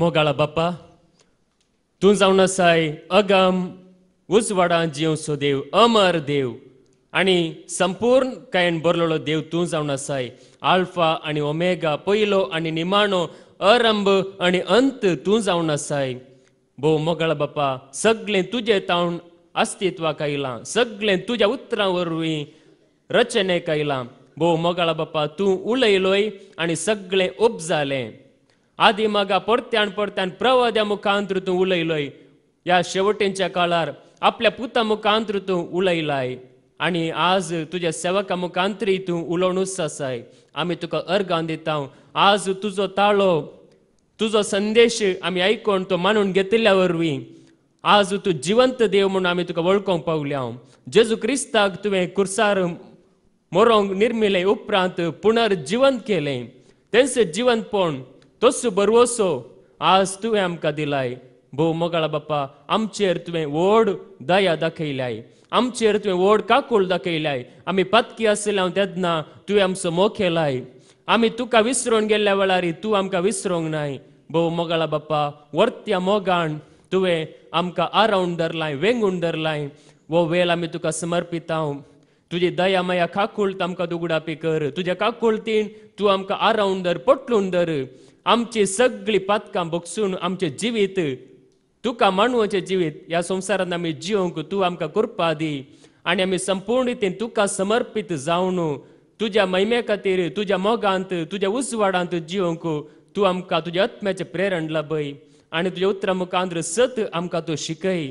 मोगाळा बाप्पा तूं जावन आसाय अगम उजवाडा जिवसो देव अमर देव आनी संपूर्ण कायन बरलेलो देव तूं जावन आसाय आल्फा आणि ओमेगा पयलो आणि निमाणो अरंभ आणि अंत तूं जावन आसाय भो मोगाळ बाप्पा सगळें तुजें ताऊन अस्तित्वाक आयलां सगळें तुज्या उतरां वरवीं रचनेक आयलां भो मोगाळ बाप्पा तूं उलयलोय आणि सगळें उब जालें आदिमागा परत्यान परत्यान प्रवाद्या ऋतू उलयलोय या शेवटेच्या काळार आपल्या पुता ऋतू उलयलाय आणि आज तुझ्या सेवका मुखांतरी तूं उलवणूस आसाय आमी तुका अर्गान दिता आज तुजो ताळो तुजो संदेश आम्ही ऐकून तो मानून घेतिल्ल्या वरवी आज तू जिवंत देव म्हणून आमी तुका वळखोंक पावल्या जेजू क्रिस्ताक तुवें कुर्सार मोरोंग निर्मिले उपरांत पुनर्जिवंत केले तेंच जिवंत पण तस बरवसो आज तुवें आमकां दिलाय मोगाळा बाप्पा आमचेर तुवें व्हड दया दाखयल्याय आमचेर तुवें व्हड काकूळ दाखयल्याय आमी पातकी आशिल्ले हांव तेदना तुवें आमचो मोग केलाय आमी तुका विसरून गेल्ल्या वेळार तूं आमकां विसरोंक नाय भोव मोगाळा बाप्पा वर्त्या मोगाण तुवें आमकां आरावन धरलाय वेंगून धरलाय वो वेळ आमी तुका समर्पित हांव तुजी दया माया काकूळ आमकां दुगडापी कर तुज्या तीन तूं आमकां आरावन धर पटलून धर आमची सगळी पातकां बोगसून आमचे जिवीत तुका मानवाचे जिवीत ह्या संसारात आमी जिवंक तूं आमकां करपा दी आनी आमी संपूर्ण रितीन तुका समर्पीत जावन तुज्या महिमे खातीर तुज्या मोगांत तुज्या उसवाडांत जिवंक तूं आमकां तुज्या आत्म्याचें प्रेरण लाभय आणि तुझ्या उत्तर आमकां आंध्र सत आमकां तूं शिकय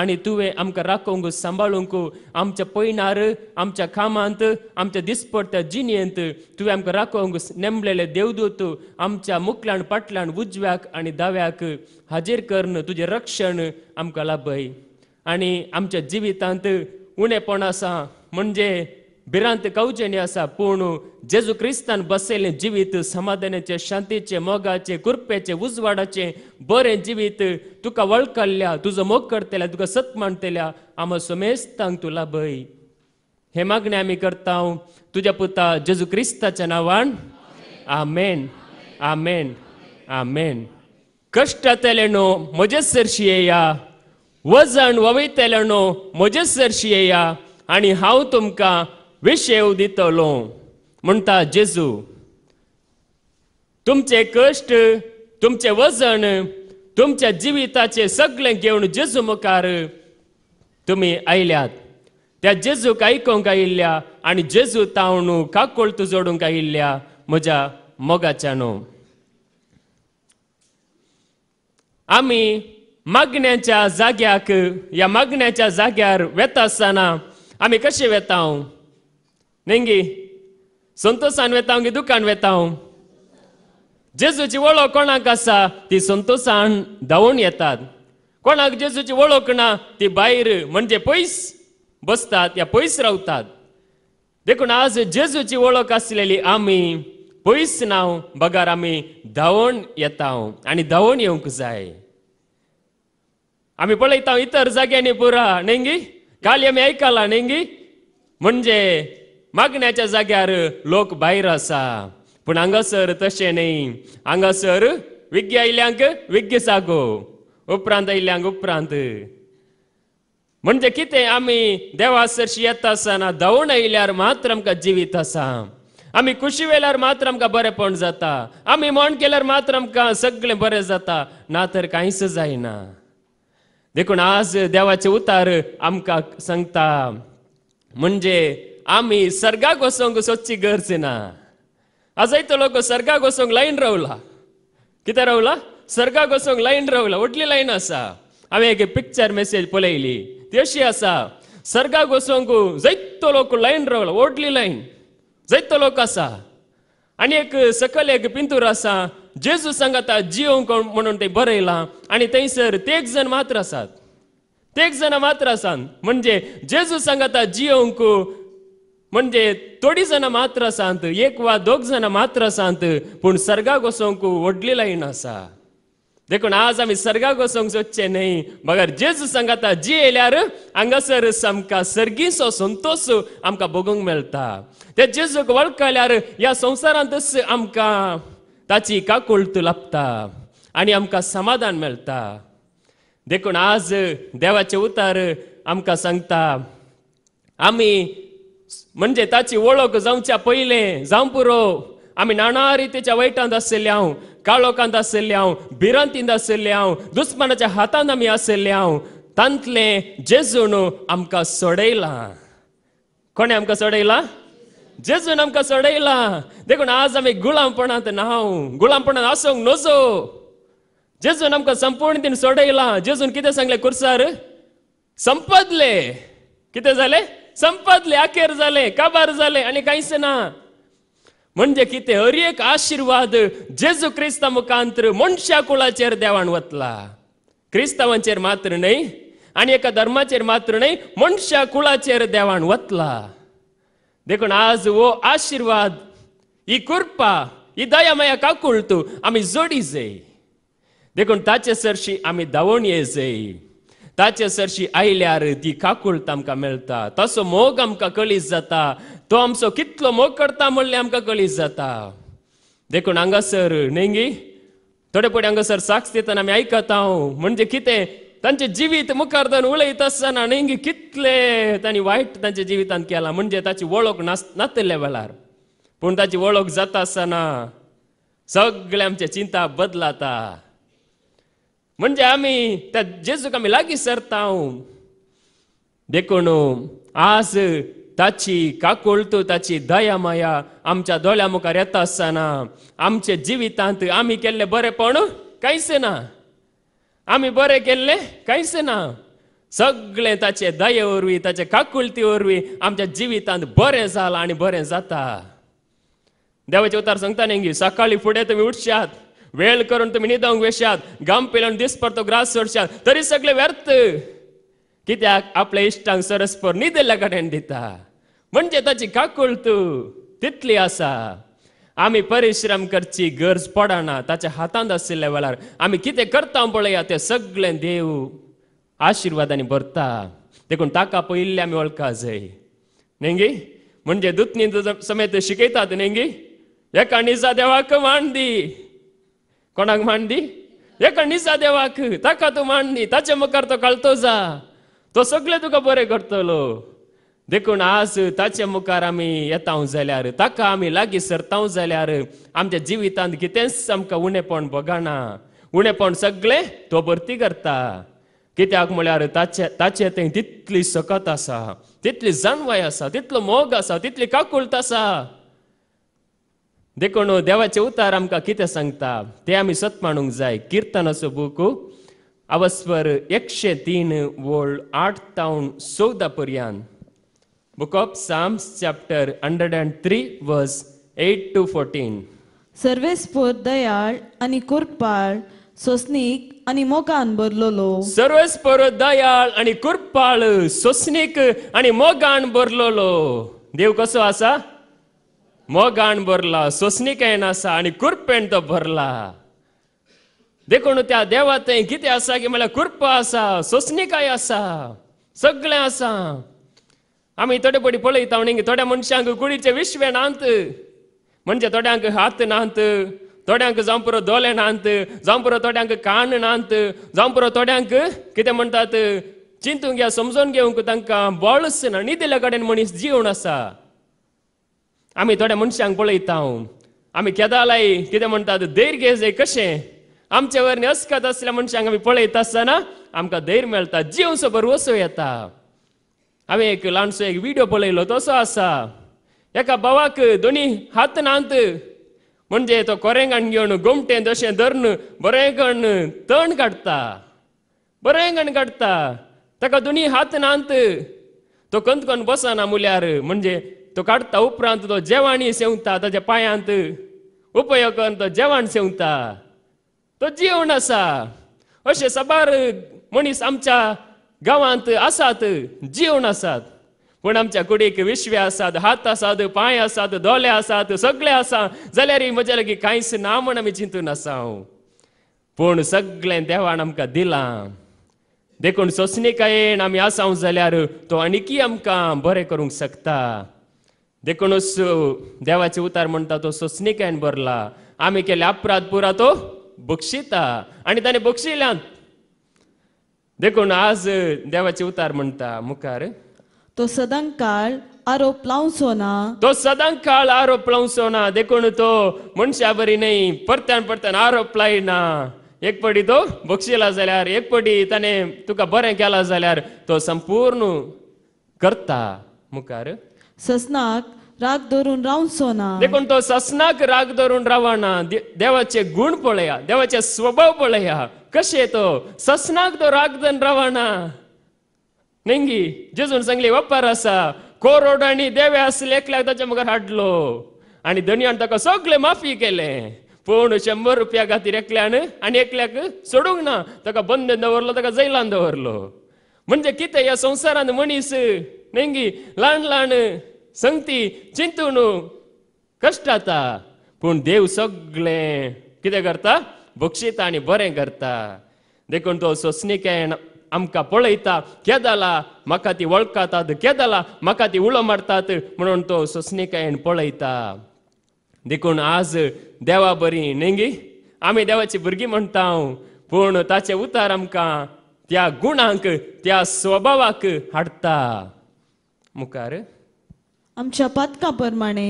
आनी तुवें आमकां राखोंक सांबाळूंक आमच्या पयणार आमच्या कामांत आमच्या दिसपट्ट्या जिणेंत तुवें आमकां राखोंक नेमलेले देवदूत आमच्या मुखल्यान पाटल्यान उजव्याक आनी दाव्याक हाजीर करन तुजें रक्षण आमकां लाभय आनी आमच्या जिवितांत उणेपण आसा म्हणजे भिरांत असा पूर्ण जेजू क्रिस्तान बसयले जिवीत समाधानाचे शांतीचे मोगाचे कुरपेचे उजवाडाचे बरे जिवीत तुका वळखल्या तुजो मोग करतल्या तुका सत मांडतल्या आम सोमेस्तांक तुला भय हे मागणे आम्ही करता तुझ्या पुता जेजू क्रिस्ताच्या नावान आमेन आमेन आमेन कष्टातले न्हू म्हजे सरशी येया वजन ववयतले न्हू म्हजे सरशी येया आणि हांव तुमकां विशेव दितलो म्हणटा जेजू तुमचे कश्ट तुमचे वजन तुमच्या जिविताचे सगळे घेऊन जेजू मुखार तुम्ही आयल्यात त्या जेजूक आयकूंक आयिल्ल्या आणि जेजू तावणू काकुळ जोडूंक आयिल्ल्या म्हज्या मोगाच्या नो आम्ही मागण्याच्या जाग्याक या मागण्याच्या जाग्यार वेता आसतना आमी कशें हांव നെങ്കി ಸಂತೋಷಾನ್ ವೆತಾವ್ दुकान ದುಃಖಾನ್ ವೆತಾವ್ जेजूची ओळख कोणाक आसा ती संतोषान धावून येतात कोणाक जेजूची ओळख ना ती भायर म्हणजे पयस बसतात या पयस रावतात देखून आज जेजूची ओळख आसलेली आमी पयस नाव बगार आमी धावून येता आनी धावून येवंक जाय आमी पळयता इतर जाग्यांनी पुरा नेंगी काल आमी आयकला नेंगी म्हणजे मागण्याच्या जाग्यार लोक भायर आसा पूण हांगासर तशें न्ही हांगासर विज्ञ आयल्यांक विज्ञ सागो उपरांत आयल्यांक उपरांत म्हणजे कितें आमी देवा सरशी येता आसतना धांवून आयल्यार मात्र आमकां जिवीत आसा आमी खुशी वेल्यार मात्र आमकां बरेंपण जाता आमी मोण केल्यार मात्र आमकां सगळें बरें जाता ना तर कांयच जायना देखून आज देवाचे उतार आमकां सांगता म्हणजे आम्ही सर्गाक वसोंक सोदची गरजे ना आजय तो लोक सर्गाक वसोंक लाईन रावला किती रावला सर्गाक वसोंक लायन रावला व्हडली लायन असा हांवें एक पिक्चर मेसेज पळयली ती अशी आसा सर्गाक वसोंक जैतो लोक लाईन रावला व्हडली लाईन जैतो लोक आसा आणि एक सकल एक पिंतूर आसा जेजू आतां जिवंक म्हणून ते बरयलां आनी थंयसर एक जण मात्र आसात एक जण मात्र आसात म्हणजे जेजू आतां जिवंक म्हणजे थोडी जाणां मात्र सांत एक वा दोग जण मात्र पण सर्गा सर्गाक वचोंक वडलीलाय असा देखून आज आम्ही सर्गाक वचोंक सोदचे नाही मगर जेजू सांगा जी येयल्यार हांगासर सामका सर्गीचो संतोष आमकां बघूंक मेळटा ते जेजूक वळखल्यार ह्या संवसारांतच आमकां ताची काकुळत लाभता आणि आमकां समाधान मेळटा देखून आज देवाचे उतार आमकां सांगता आम्ही म्हणजे ताची वळख जावच्या पहिले जावं पुरो आमी नाना रितीच्या वाईटांत आसलेले हांव काळोखांत आसलेले हांव भिरांतींत आसलेले हांव दुस्मानाच्या हातांत आमी आसलेले हांव तांतले जेजून आमकां सोडयलां कोणे आमकां सोडयलां जेजून आमकां सोडयलां देखून आज आमी गुलामपणांत न्हांव गुलामपणांत आसूंक नजो जेजून आमकां दिन सोडयलां जेजून कितें सांगले कुर्सार संपदले कितें जालें संपदले आखेर झाले काबार झाले आणि काहीच ना म्हणजे की ते हर एक आशीर्वाद जेजू ख्रिस्ता मुखांतर मनशा कुळाचेर देवाण वतला क्रिस्तावांचेर मात्र नाही आणि एका धर्माचेर मात्र नाही मनशा कुळाचेर देवाण वतला देखून आज वो आशीर्वाद ही कृपा ही काकुळ काकुळतू आम्ही जोडी जाई देखून ताचे सरशी आम्ही धावून ये जाई ताचे सरशी आयल्यार ती tī kakultam, मेळटा तसो मोग आमकां kā जाता तो आमचो कितलो मोग करता म्हणले आमकां कळीस जाता देखून हांगासर नेंगी थोडे पयलीं हांगासर साक्ष दितना आमी आयकता हांव म्हणजे कितें तांचे जिवीत मुखार धरून उलयत आसतना नेंगी कितले तांणी वायट तांच्या जिवितान केलां म्हणजे ताची वळख नास नातले वेळार पूण ताची वळख जाता आसतना सगळें आमचे चिंता बदलाता म्हणजे आम्ही त्या जेजूक आम्ही लागी सरता देखून आज ताची तू ताची दया माया आमच्या दोळ्या मुखार येता आसतना आमचे जिवितांत आमी केल्ले बरेपण कांयच ना आमी बरे केल्ले कांयच ना सगळे ताचे दये वरवी ताचे काकुळती वरवी आमच्या जिवितांत बरें जालां आनी बरें जाता देवाचे उतार सांगता नेंगी सकाळी फुडें तुमी उठशात वेळ करून तुम्ही निदांग वेशात गम पेलन दिस तो ग्रास सोडशात तरी सगळे व्यर्थ कित्याक आपल्या इश्टांक सरस्पर निदेल्या कडेन दिता म्हणजे ताची काकूळ तू तितली आसा आम्ही परिश्रम करची गरज पडना ताच्या हातांत आशिल्ल्या वेळार आम्ही कितें करता पळया ते सगळे देव आशिर्वादांनी भरता देखून ताका पयिल्ले आमी वळखा जाय नेंगी म्हणजे दुतनी समेत शिकयतात नेंगी एका निजा देवाक मान दी कोणाक मांडी निसा देवाक ताका तूं मांडी ताचे मुखार तो जा तो सगळें तुका बरे करतलो देखून आज ताचे मुखार आमी येताव जाल्यार ताका आमी लागीं सरताव जाल्यार आमच्या जिवितांत कितेंच आमकां उणेपण बगाना उणेपण सगळे तो भरती करता कित्याक म्हळ्यार ताचे ताचे थंय तितली सकत आसा तितली जनवाय आसा तितलो मोग आसा तितली काकुलत आसा देखून देवाचे उतार आमकां कितें सांगता ते आमी सत मांडूंक जाय किर्तनाचो बूक अवस्वर एकशे तीन वोल्ड आठ तावण चवदा पर्यंत book of Psalms chapter hundred and three verse eight to fourteen सर्वेस्पोर दयाळ आणि कुरपाळ सोसनीक आणि मोगान भरलोलो सर्वेस्पोर दयाळ आणि कुरपाळ सोसनीक आणि मोगान भरलोलो देव कसो आसा मग गाण भरला स्वस्निक काय नासा आणि तो भरला देखून त्या देवा किती असा आसा की म्हळ्यार कुर्प आसा सोसनिकाय आसा सगळें आसा आमी थोडे पटी पळयता म्हणून थोड्या मनशांक कुडीचे विश्वे नांत म्हणजे थोड्यांक हात नांत थोड्यांक जावं पुरो दोले नांत जावं पुरो थोड्यांक कान नांत जावं पुरो थोड्यांक कितें म्हणटात चिंतूंक या समजून घेवंक तांकां बॉळस ना न्ही कडेन मनीस जीवन आसा आमी थोड्या मनशांक पळयता हांव आमी केदा लाई कितें म्हणटात धैर्य घे जाय कशें आमचे वरवीं अस्कत असल्या मनशांक आमी पळयता आसतना आमकां धैर्य मेळटा जीव सोबर वसो येता हांवें एक ल्हानसो एक व्हिडियो पळयलो तसो आसा एका भावाक दोनी हात नांत म्हणजे तो कोरेंगाण घेवन गोमटे तशें धरून बरें कण तण काडटा बरें कण काडटा ताका दोनी हात नांत तो कोण बसना मुल्यार म्हणजे तो ಉಪ್ರಾಂತದ उपरांत तो ತಜ ಪಾಯಾಂತ पायांत पांयांत उपयोग करून तो जेवण आसा अशे सबार मनीस आमच्या गांवांत आसात जेवण आसात पूण आमच्या कुडीक विश्वे आसात हात आसात पांय आसात दोले आसात सगळे आसा जाल्यार म्हज्या लागीं कांयच ना म्हण आमी चिंतून आसा पूण सगळें देवान आमकां दिलां देखून सोसणिकायेन आमी आसा जाल्यार तो आनीकय आमकां बरें करूंक शकता देखूनच देवाचे उतार म्हणता तो सोसनिकायन भरला आम्ही केले अपराध पुरा तो बक्षिता आणि त्याने बक्षिल्यांत देखून आज देवाचे उतार म्हणता मुखार तो सदां काळ आरोप लावचो ना तो सदां काळ आरोप लावचो ना देखून तो मनशा बरी नाही परत्यान परत्यान आरोप ना एक पटी तो बक्षिला जाल्यार एक पटी त्याने तुका बरें केला जाल्यार तो संपूर्ण करता मुखार ससनाक राग धरून रावन सोना देखून तो ससनाक राग धरून रवाना ना देवाचे गुण पळया देवाचे स्वभाव पळया कसे तो ससनाक तो राग धरून रवाना नेंगी जेजून सांगली वापर असा कोरोड आणि देवे असले एकल्याक त्याच्या मुखार हाडलो आणि धनयान ताका सगळे माफी केले पूर्ण शंभर रुपया खातीर एकल्यान आणि एकल्याक सोडूंक ना ताका बंद दवरलो ताका जैलान दवरलो म्हणजे कितें ह्या संवसारान मनीस नेंगी ल्हान ल्हान संगती चिंतवणूक कष्ट आता पूण देव सगळे कितें करता बक्षिता आनी बरें करता देखून तो सोसणिकेन आमकां पळयता केदाला म्हाका ती वळखतात केदाला जालां म्हाका ती उलो मारतात म्हणून तो सोसणिकेन पळयता देखून आज देवा बरी नेंगी आमी देवाची भुरगीं म्हणटा पूण ताचे उतार आमकां त्या गुणांक त्या स्वभावाक हाडटा मुखार आमच्या पदकाप्रमाणे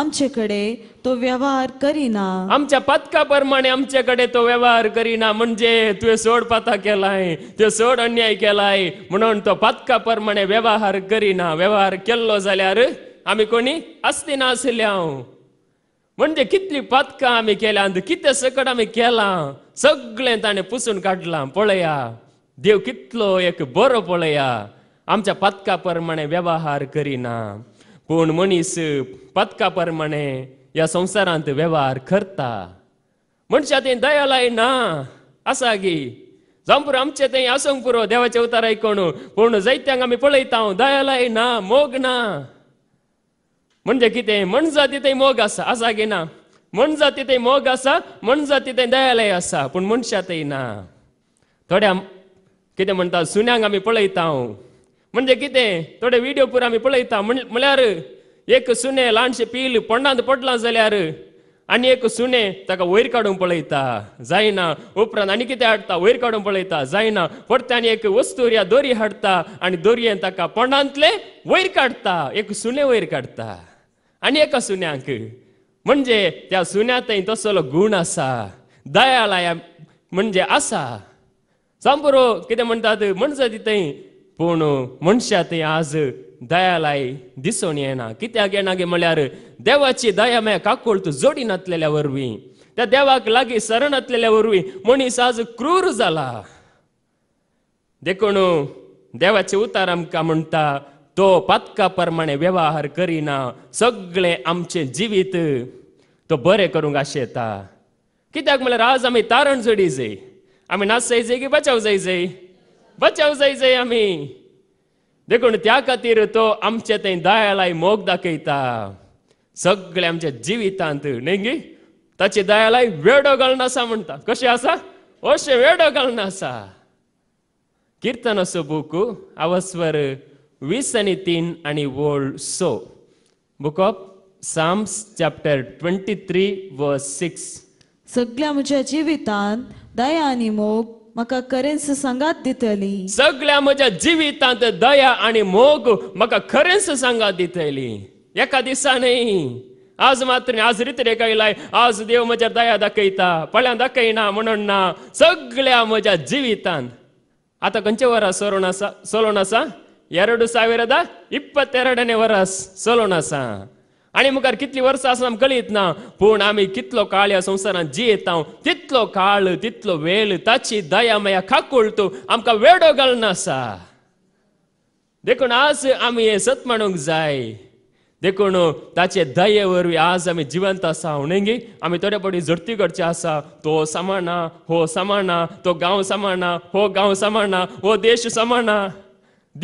आमच्याकडे तो व्यवहार करीना आमच्या पदकाप्रमाणे आमच्याकडे तो व्यवहार करीना म्हणजे तू सोड पाता केलाय तू सोड अन्याय केलाय म्हणून तो पदकाप्रमाणे व्यवहार करीना व्यवहार केल्लो जाल्यार आम्ही कोणी आसती ना हांव म्हणजे कितली पातकां आम्ही केल्या किती कितें सकट आम्ही केला सगळे ताणें पुसून काढला पळया देव कितलो एक बरो पळया आमच्या पातका प्रमाणे व्यवहार करीना कोण मनीस पदका प्रमाणे ह्या संवसारांत वेव्हार करता मनशा ते ना आसा गी जांपूर आमचे ते आसूंक पुरो देवाचे उतार कोण पूण जैत्यांक आमी पळयता दयालाय ना मोग ना म्हणजे कितें ते मोग आसा आसा गे ना मनजाती ते मोग आसा जाती ते दयालय आसा पूण मनशात ना थोड्या कितें म्हणटा सुन्यांक आमी पळयता म्हणजे कितें थोडे व्हिडिओ पुरा आमी पळयता म्हणल्यार एक सुने ल्हानशें पील पोंडांत पडला जाल्यार आणि एक सुने ताका वयर काडूंक पळयता जायना उपरांत आनी कितें हाडटा वयर काडूंक पळयता जायना आनी एक वस्तू या दोरी हाडटा आनी दोरयेन ताका पोंडांतले वयर काडटा एक सुने वयर काडटा आनी एका सुन्याक म्हणजे त्या सुण्यातय तसलो गूण आसा दयालाया म्हणजे आसा सांबरो कितें म्हणटात म्हणजे तिथंय पूण मनशा ते आज दया दिसून येना कित्याक येना गे म्हळ्यार देवाची दया मे तूं जोडी नातलेल्या वरवीं त्या देवाक लागीं शरण असलेल्या वरवीं मनीस आज क्रूर जाला देखून देवाचे उतार आमकां म्हणटा तो पातका प्रमाणे व्यवहार करिना सगळे आमचे जिवीत तो बरें करूंक आशेता कित्याक म्हळ्यार आज आमी तारण जोडी जाय आमी नाच जाय जाय की बचाव जाय जाय बचाव જઈ જઈ અમે देखून त्या खातीर तो आमचे थंय दयालाय मोग दाखयता सगळे आमच्या जिवितांत न्ही गी ताची दयालाय वेडो घालनासा म्हणटा कशें आसा अशें वेडो घालनासा किर्तनाचो बूक आवस्वर वीस आनी तीन आनी वोल्ड सो book of Psalms chapter twenty three व सिक्स सगळ्या म्हज्या जिवितांत दया आनी मोग म्हाका खरेंच ಸಂಗಾತ್ दितेली सगळ्या म्हज्या जिवितांत दया आणि मोग म्हाका खरेंच सांगात दितली एका दिसा न्ही आज मात्र आज रीत रेखयलाय आज देव म्हज्या दया दाखयता पळ्यान दाखयना म्हणून ना सगळ्या म्हज्या जिवितांत आता खंयचें वरास सोलोन आसा सोलोन आसा ಎರಡು इप्पत एरडने वरस ಸೋಲೋನ್ आसा आणि मुखार कितलीं वर्सां आसा आमकां कळीत ना पूण आमी कितलो काळ ह्या संवसारांत जियेतांव तितलो काळ तितलो वेळ ताची दया माया खाकूळ तूं आमकां वेडो घालना आसा देखून आज आमी हें सत माणूंक जाय देखून ताचे दये वरवीं आज आमी जिवंत आसा म्हणगी आमी थोडे फावटी झडती करचे आसा तो सांबाळना हो सांबाळना तो गांव सांबाळना हो गांव सांबाळना हो देश सांबाळना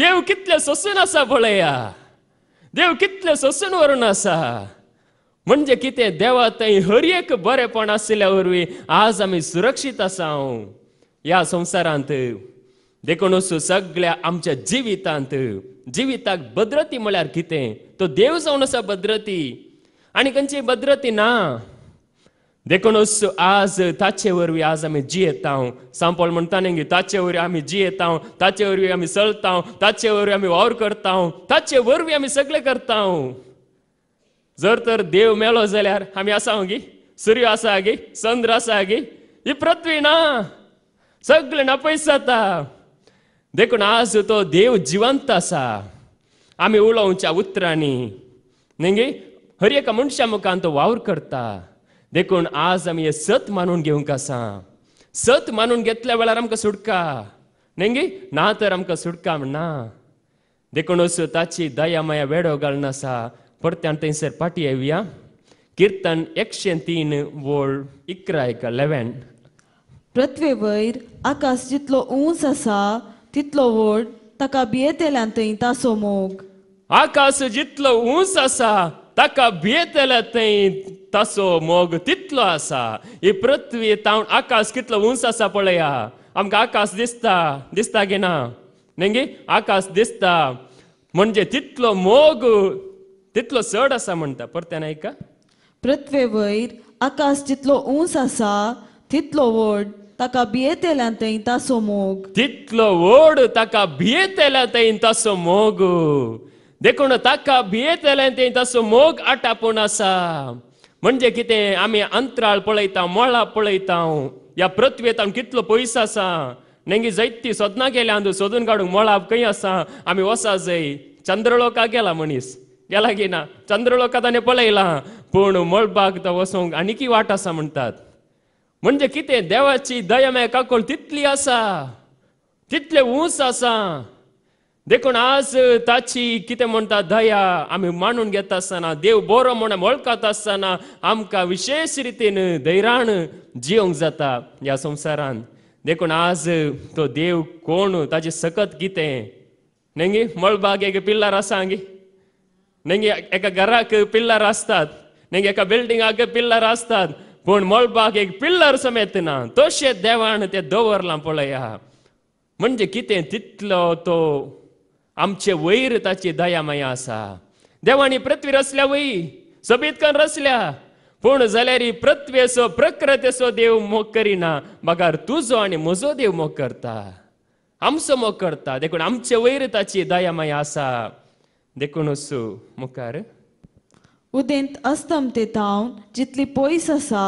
देव कितले सोसून आसा पळया देव कितले सोसून व्हरून आसा म्हणजे कितें देवा थंय हर एक बरेपण आशिल्ल्या वरवीं आज आमी सुरक्षीत आसा ह्या संवसारांत देखूनच सगळ्या आमच्या जिवितांत जिविताक भद्रती म्हळ्यार कितें तो देव जावन आसा भद्रती आनी खंयची भद्रती ना Reconheço आज tace ori azi ami jietau. São ताचे ताचे tace ori जी येता ताचे वरवी चलता saltau, ताचे वरवीं आम्ही वावर करता ताचे वरवी आम्ही सगळे करताव जर तर देव मेलो जाल्यार आमी आसा गी सूर्य आसा गे चंद्र आसा गे ही पृथ्वी ना सगळे नपयस जाता देखून आज तो देव जिवंत आसा आमी उलोवच्या उतरांनी न्ही हर एका मनशा मुखान तो वावर करता देखून आज आमी हे सत मानून घेवंक कसा सत मानून घेतल्या वेळार आमकां सुटका नेंगी ना तर आमकां सुटका म्हणना ना देखून असो ताची दया माया वेडो घालनासा परत्यान थंयसर पाटी येवया कीर्तन एकशे तीन वोळ इकरा एक लेवन पृथ्वी वयर आकाश जितलो उंच आसा तितलो व्हड ताका बियेतेल्यान थंय तासो मोग आकाश जितलो उंच आसा ताका भियेतल्या थंय तासो मोग तितलो आसा ही पृथ्वी तावन आकाश कितलो उंच आसा पळया आमकां आकाश दिसता दिसता की ना नेंगी आकाश दिसता म्हणजे तितलो मोग तितलो चड आसा म्हणटा परत्यान आयका पृथ्वे वयर आकाश जितलो उंच आसा तितलो व्हड ताका भियेतेल्या थंय तासो मोग तितलो व्हड ताका भियेतेल्या थंय तासो मोग देखून ताका भियेतले ते तसो मोग आटापून आसा म्हणजे कितें आमी अंतराळ पळयता मळा पळयता ह्या पृथ्वीत आमी कितलो पयस आसा नेंगी जैती सोदना गेल्या आंदू सोदून काडूंक मळा खंय आसा आमी वसा जय चंद्रलोका गेला मनीस गेला की ना चंद्रलोकात ताणें पळयला पूण मळबाक तो वचूंक आनिकी वाट आसा म्हणटात म्हणजे कितें देवाची दया काकोल तितली आसा तितले ऊंच आसा देखून आज ताची कितें म्हणटा दया आमी मांडून घेता आसतना देव बरो म्हण वळखता आसतना आमकां विशेष रितीन धैराण जिवंक जाता ह्या संवसारान देखून आज तो देव कोण ताचे सकत कितें नेंगे मळबाग एक पिल्लार आसा हांगी नेंगे एका घराक पिल्लार आसतात नेंगे एका बिल्डिंगाक पिल्लार आसतात पण मळबाग एक पिल्लर समेत ना तशें देवान ते दवरलां पळया म्हणजे कितें तितलो तो आमचे वैर ताची दयामया आसा देवानी पृथ्वी रचल्या रसल्या पूर्ण रचल्या पूण जाल्यार पृथ्वेचो प्रकृतेचो देव मोग करिना बगार तुजो आणि म्हजो देव मोग करता आमचो मोग करता देखून आमचे वयर ताची दयामया आसा देखून मुखार उदेंत अस्तम ते तावन जितली पयस आसा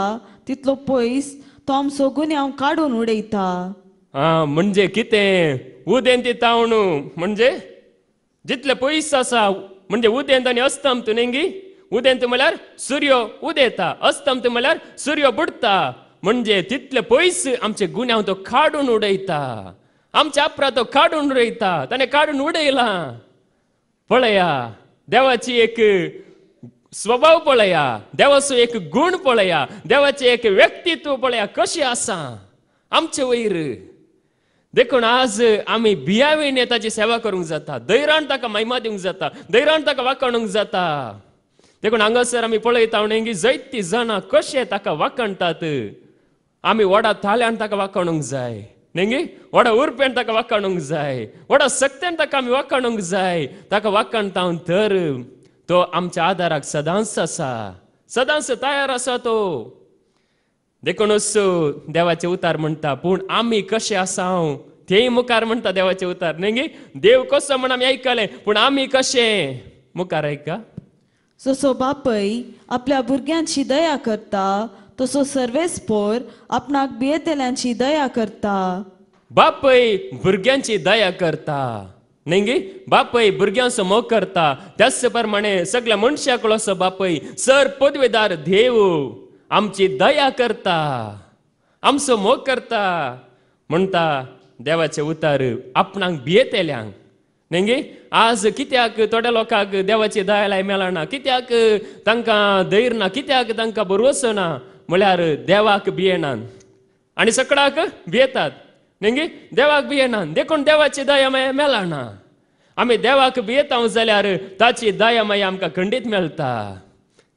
तितलो पयस तो आमचो गुन्यांव काडून उडयता आ म्हणजे कितें उदेंत तावणू म्हणजे जितले पयस आसा म्हणजे उदेंत आनी अस्तंत नेंगी उदेंत म्हळ्यार सूर्य उदेता अस्तंत म्हळ्यार सूर्य बुडता म्हणजे तितले पयस आमचे गुन्यांव तो काडून उडयता आमच्या अपरा तो काडून उडयता ताणें काडून उडयला पळया देवाची एक स्वभाव पळया देवाचो एक गूण पळया देवाचे एक व्यक्तित्व पळया कशें आसा आमचे वयर देखून आज आम्ही बियावे नेताची सेवा करूंक जाता दैरान ताका महिमा दिवंक जाता दैरान ताका वाकणूंक जाता देखून हांगासर आमी पळयता म्हणून जैती जाणां कशे ताका वाकणटात आमी वडा थाल्यान ताका वाकणूंक जाय नेंगी वडा उरपेन ताका वाकणूंक जाय वडा सक्तेन ताका आमी वाकणूंक जाय ताका वाकणता तर तो आमच्या आदाराक सदांच आसा सदांच तयार आसा तो देखूनच देवाचे उतार म्हणता पूण आम्ही कसे असा हांव तेय मुखार म्हणटा देवाचे उतार नाही देव कसो म्हण आम्ही ऐकले पूण आम्ही कसे मुखार ऐका जसो बापय आपल्या भुरग्यांची दया करता तसो सर्वेस्पोर आपणाक बियेतेल्यांची दया करता बापय भुरग्यांची दया करता न्ही बापय भुरग्यांचो मोग करता त्याच प्रमाणे सगळ्या मनशाकडे असो बापय सर पदवेदार देव आमची दया करता आमचो मोग करता म्हणता देवाचे उतार आपणाक भियेतेल्यांक नेंगे आज कित्याक थोड्या लोकांक देवाची दया लाय मेळना कित्याक तांकां धैर्य ना कित्याक तांकां भरवसो ना म्हळ्यार देवाक भियेनान आनी सकळाक भियेतात नेंगे देवाक भियेनान देखून देवाची दया मागीर मेळना आमी देवाक भियेता जाल्यार ताची दया मागीर आमकां खंडीत मेळटा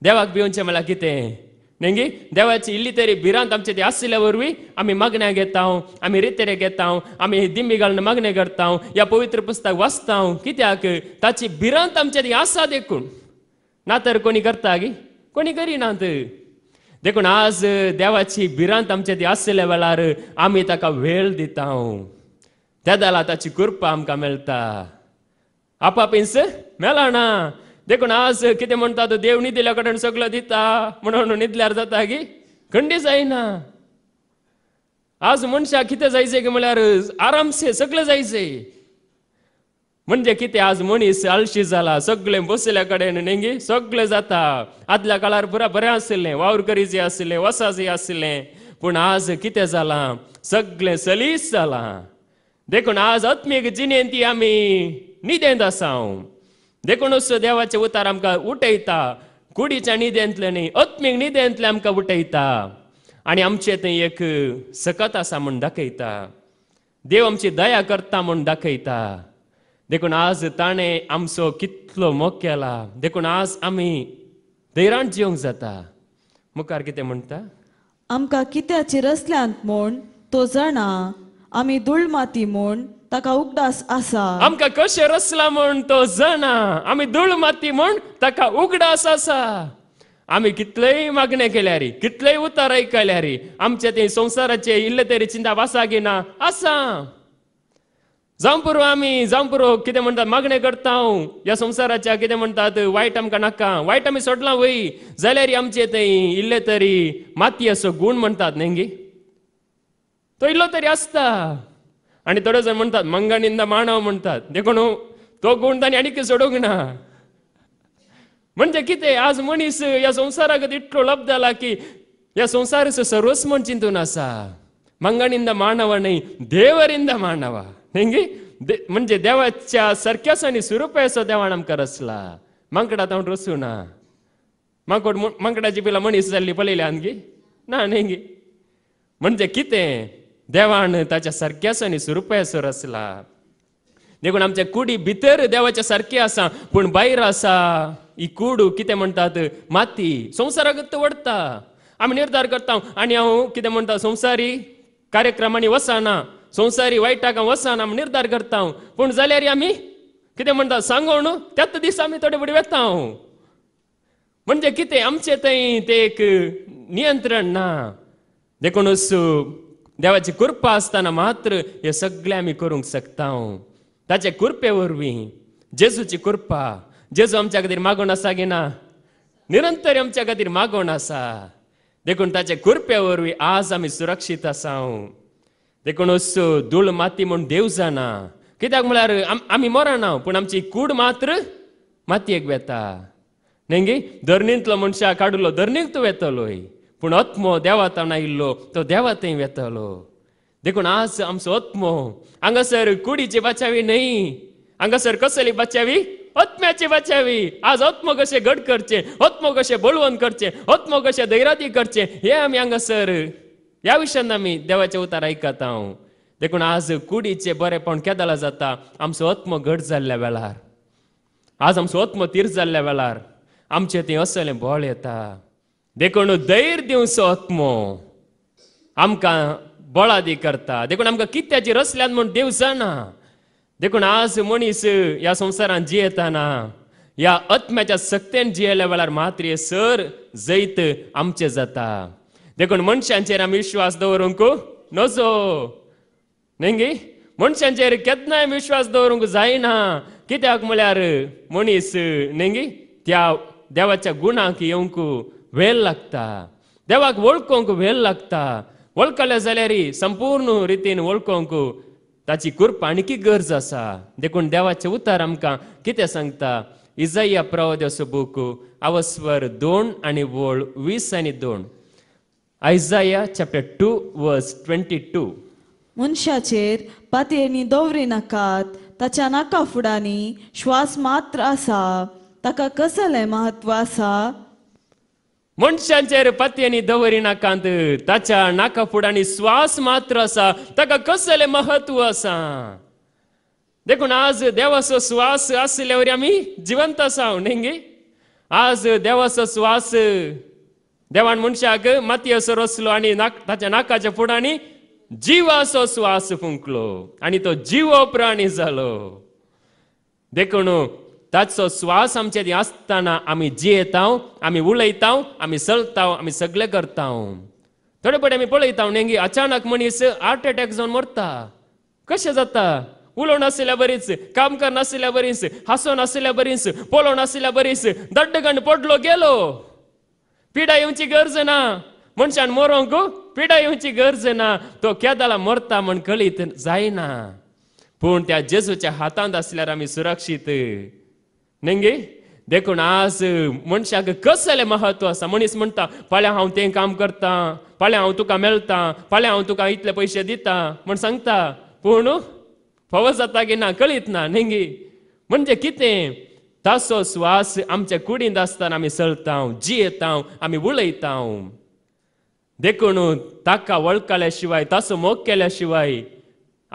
देवाक भियोवचें म्हळ्यार कितें नेंगे देवाची इल्ली तरी भिरांत आमच्या ती वरवी आम्ही मागण्या घेताव आम्ही रितेरे घेताव आम्ही दिंबी घालून मागणे करताव या पवित्र पुस्तक वाचताव कित्याक ताची भिरांत आमच्या ती आसा देखून ना तर कोणी करता गी कोणी करीनात देखून आज देवाची भिरांत आमच्या ती असल्या वेळार आम्ही ताका वेळ दिताव त्या दाला ताची कृपा आमकां मेळटा आपापीस मेळना देखून आज कितें म्हणटात देव न्हिदिल्या कडेन सगळं दिता म्हणून न्हिदल्यार जाता गी खंडी जायना आज मनशाक कितें जायचें की म्हळ्यार आरामसे सगळें जायचें म्हणजे किती आज मनीस आळशी झाला सगळे बसल्या कडेन नेंगी सगळें जाता आदल्या काळार पुरा बरें आशिल्लें वावरकरी असले आशिल्लें वसाचें आशिल्लें पूण आज कितें जालां सगळे सलीस जालां देखून आज आत्मीक जिणेंत ती आमी न्हिदेंत आसा देखूनच देवाचे उतार आमकां उठयता कुडीच्या निदेंतले न्ही आत्मीक निदेंतले आमकां उठयता आणि आमचे थंय एक सकत आसा म्हूण दाखयता देव आमची दया करता म्हूण दाखयता देखून आज ताणें आमचो कितलो मोग केला देखून आज आमी धैराण जिवंक जाता मुखार कितें म्हणटा आमकां कित्या असल्यांत म्हूण तो जाणा आमी धुळ माती म्हूण ताका उगडास आसा आमकां कशें रसला म्हूण तो जाणा आमी धूळ माती म्हूण ताका उगडास आसा आमी कितलेय मागणे केल्यारी कितलेय उतार रे आमचे ते संवसाराचे इल्ले तरी चिंता वासा की ना आसा जावं पुरो आमी जावं पुरो कितें म्हणटात मागणें करता हांव ह्या संवसाराच्या कितें म्हणटात वायट आमकां नाका वायट आमी सोडलां वय जाल्यार आमचे थंय इल्ले तरी माती असो गूण म्हणटात न्ही तो इल्लो तरी आसता आणि थोडे जण म्हणतात मंगनिंदा मानव म्हणतात देखून तो त्याने आणखी सोडू ना म्हणजे किती आज मनीस या संसाराकडे इतकं लब्ध झाला की या संसारच सर्वस म्हण चिंतून असा मंगणिंदा मानव नाही देवरिंद मानवा नाही दे म्हणजे देवाच्या सारख्याचा आणि स्वरूपाचा देवानकार रचला मंकडा तोंड रसू ना मंकड मांकडाची पिला मनीस झाली पलिली आण ना ना म्हणजे किती देवान ताच्या आणि सुरुपेसोर आसला देखून आमच्या कुडी भितर देवाच्या सारखी आसा पूण भायर आसा ही कुडू कितें म्हणटात माती संवसारागत वडता आमी निर्धार करता आनी हांव कितें म्हणटा संवसारी कार्यक्रमांनी वसाना संवसारी वायटाक हांव वसाना निर्धार करता पूण जाल्यार आमी कितें म्हणटा सांगोण त्याच दिसा आमी थोडे फुडें वेता म्हणजे कितें आमचे थंय ते एक नियंत्रण ना देखूनच देवाची कृपा असताना मात्र हे सगळें आमी करूंक शकता ताचे कृपे वरवीं जेजूची कृपा जेजू आमच्या खातीर मागोवन आसा गे ना निरंतर आमच्या खातीर मागोण आसा देखून ताचे कृपे वरवीं आज आमी सुरक्षीत आसा देखून असो धूळ माती म्हूण देव जाना कित्याक म्हळ्यार आमी मरना पूण आमची कूड मात्र मातयेक वेता नेंगी धरणींतलो मनशाक काडलो धरणींत वेतलोय देवा ಆತ್ಮೋ ದೇವತನ तो देवा थंय ವೆತಲೋ देखून आज आमचो आत्मो हांगासर कुडीची बचावी न्हय हांगासर कसली बचावी आत्म्याची बचावी आज आत्म कशे घट करचे आत्मो कशे बळवन करचे आत्मो कशे दैराती करचे हे आमी हांगासर ह्या विशयान आमी देवाचे उतार ऐकता हांव देखून आज कुडीचे बरेपण केदला जाता आमचो आत्मो घट जाल्ल्या वेळार आज आमचो आत्मो तीर्थ जाल्ल्या वेळार आमचे ते असले बोळ येता देखून धैर्य आत्मो आमकां बळादी करता देखून आमकां कित्याची रसल्यात म्हूण देव देखून आज मनीस ह्या संसारात जियेताना ह्या आत्म्याच्या सक्तेन जियेल्या वेळार मात्र सर जैत आमचे जाता देखून मनशांचेर आमी विश्वास दवरूंक नजो नेंगी मनशांचेर केन्नाय विश्वास दवरूंक जायना कित्याक म्हळ्यार मनीस नेंगी त्या देवाच्या गुणांक येवंक लागता देवाक वळखोंक वेल लागता वळखले जाल्यार संपूर्ण रितीन वळखोंक ताची कुर्प आणखी गरज आसा देखून देवाचे उतार आमकां कितें सांगता इजाया प्रवाद्याचो बूक आवस्वर दोन आनी वळ वीस आनी दोन Isaiah chapter two verse twenty two मनशाचेर पातयेनी दवरी नाकात ताच्या नाका फुडांनी श्वास मात्र आसा ताका कसलें म्हत्व आसा मनशांचेर दवरी नाकांत ताच्या नाका फुडांनी स्वास मात्र असा ताका कसले महत्व असा देखून आज देवाचो श्वास असल्यावर आम्ही जिवंत असा आज देवाचो स्वास देवान मनशाक असो रचलो आणि नाक ताच्या नाकाच्या फुडांनी जिवाचो स्वास फुंकलो आणि तो जीव प्राणी जालो देखून ताचो स्वास आमच्या असताना आम्ही जियेताव आम्ही उलयताव आम्ही चलताव आम्ही सगळे करताव थोडे फावटी आम्ही पळयताव नेंगी अचानक मनीस हार्ट अटॅक जावन मरता कशें जाता उलो नसल्या बरीच काम कर नसल्या बरीच हसो नसल्या बरीच पोलो नसल्या बरीच दड्डगण पडलो गेलो पिडा येऊची गरज ना मनशान मरोंक पिडा येऊची गरज ना तो केदाला मरता म्हण कळीत जायना पूण त्या जेजूच्या हातांत असल्यार आम्ही सुरक्षित नेंगे देखून आज मनशाक कसले महत्व आसा मनीस म्हणटा फाल्यां हांव तें काम करता फाल्यां हांव तुका मेळटा फाल्यां हांव तुका इतले पयशे दिता म्हण सांगता पूण फवो जाता की ना कळीत ना नेंगी म्हणजे कितें तासो स्वास आमच्या कुडींत आसतना आमी चलतांव आम्ही आमी उलयतां देखून ताका वळखल्या शिवाय तासो मोग केल्या शिवाय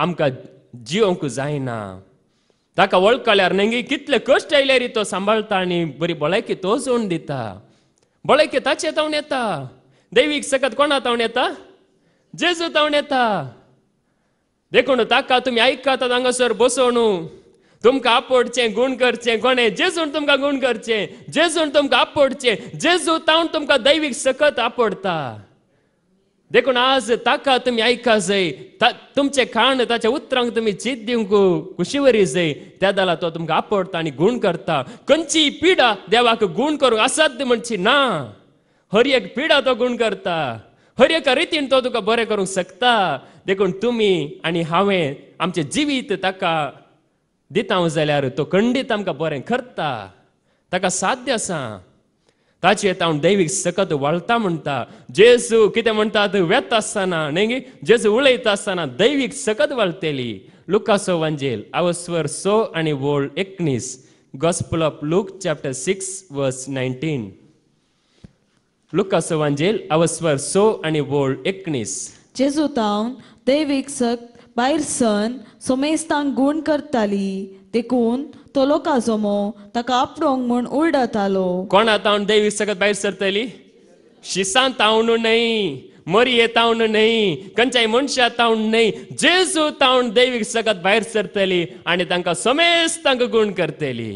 आमकां जियोंक जायना ताका वळखल्यार नेंगी कितले कश्ट रे तो सांभाळता आनी बरी भलायकी तो जोडून दिता भलायकी ताचे तावन येता देवीक सकत कोणा तावन येता जेजू तावन येता देखून ताका तुमी आयकता हांगासर बसोवन तुमकां आपोडचें गुण करचें कोणे जेजून तुमकां गुण करचें जेजून तुमकां आपोडचें जेजू तावन तुमकां दैवीक सकत आपोडता देखून आज ताका तुम्ही ऐका जय तुमचे खाण ताच्या उतरांक तुम्ही चीत देऊ कुशीवरी जय त्या दाला तो तुमकां आपडटा आणि गुण करता कंची पिडा देवाक गुण करू असाध्य म्हणची ना हर एक पिडा तो गुण करता हर एका रितीन तो तुका बरें करूंक शकता देखून तुम्ही आणि हावे आमचे जिवीत ताका दिता जाल्यार तो खंडीत आमकां बरें करता ताका साध्य असा ताचे येता दैवीक सकत वाळता म्हणटा जेसू कितें म्हणटात वेत आसतना नेंगी जेसू उलयता आसतना दैवीक सकत वळतेली लुकासो वंजेल आवर सो आणि वोल एकनीस gospel of Luke chapter six verse nineteen लुकासो वंजेल आवर सो आणि वोल एकनीस जेजू तावन दैवीक सक भायर सन सोमेस्तांक गुण करताली देखून तो लोका मोव ताका आपणोंक म्हण उलडतालो कोण आतां देवी सगत भायर सरतली शिसांत तावण नाही मरी तावण नाही खंयच्याय मनशा तावण नाही जेजू तावण देवीक सगत भायर सरतली आणि तांकां समेस तांकां गुण करतली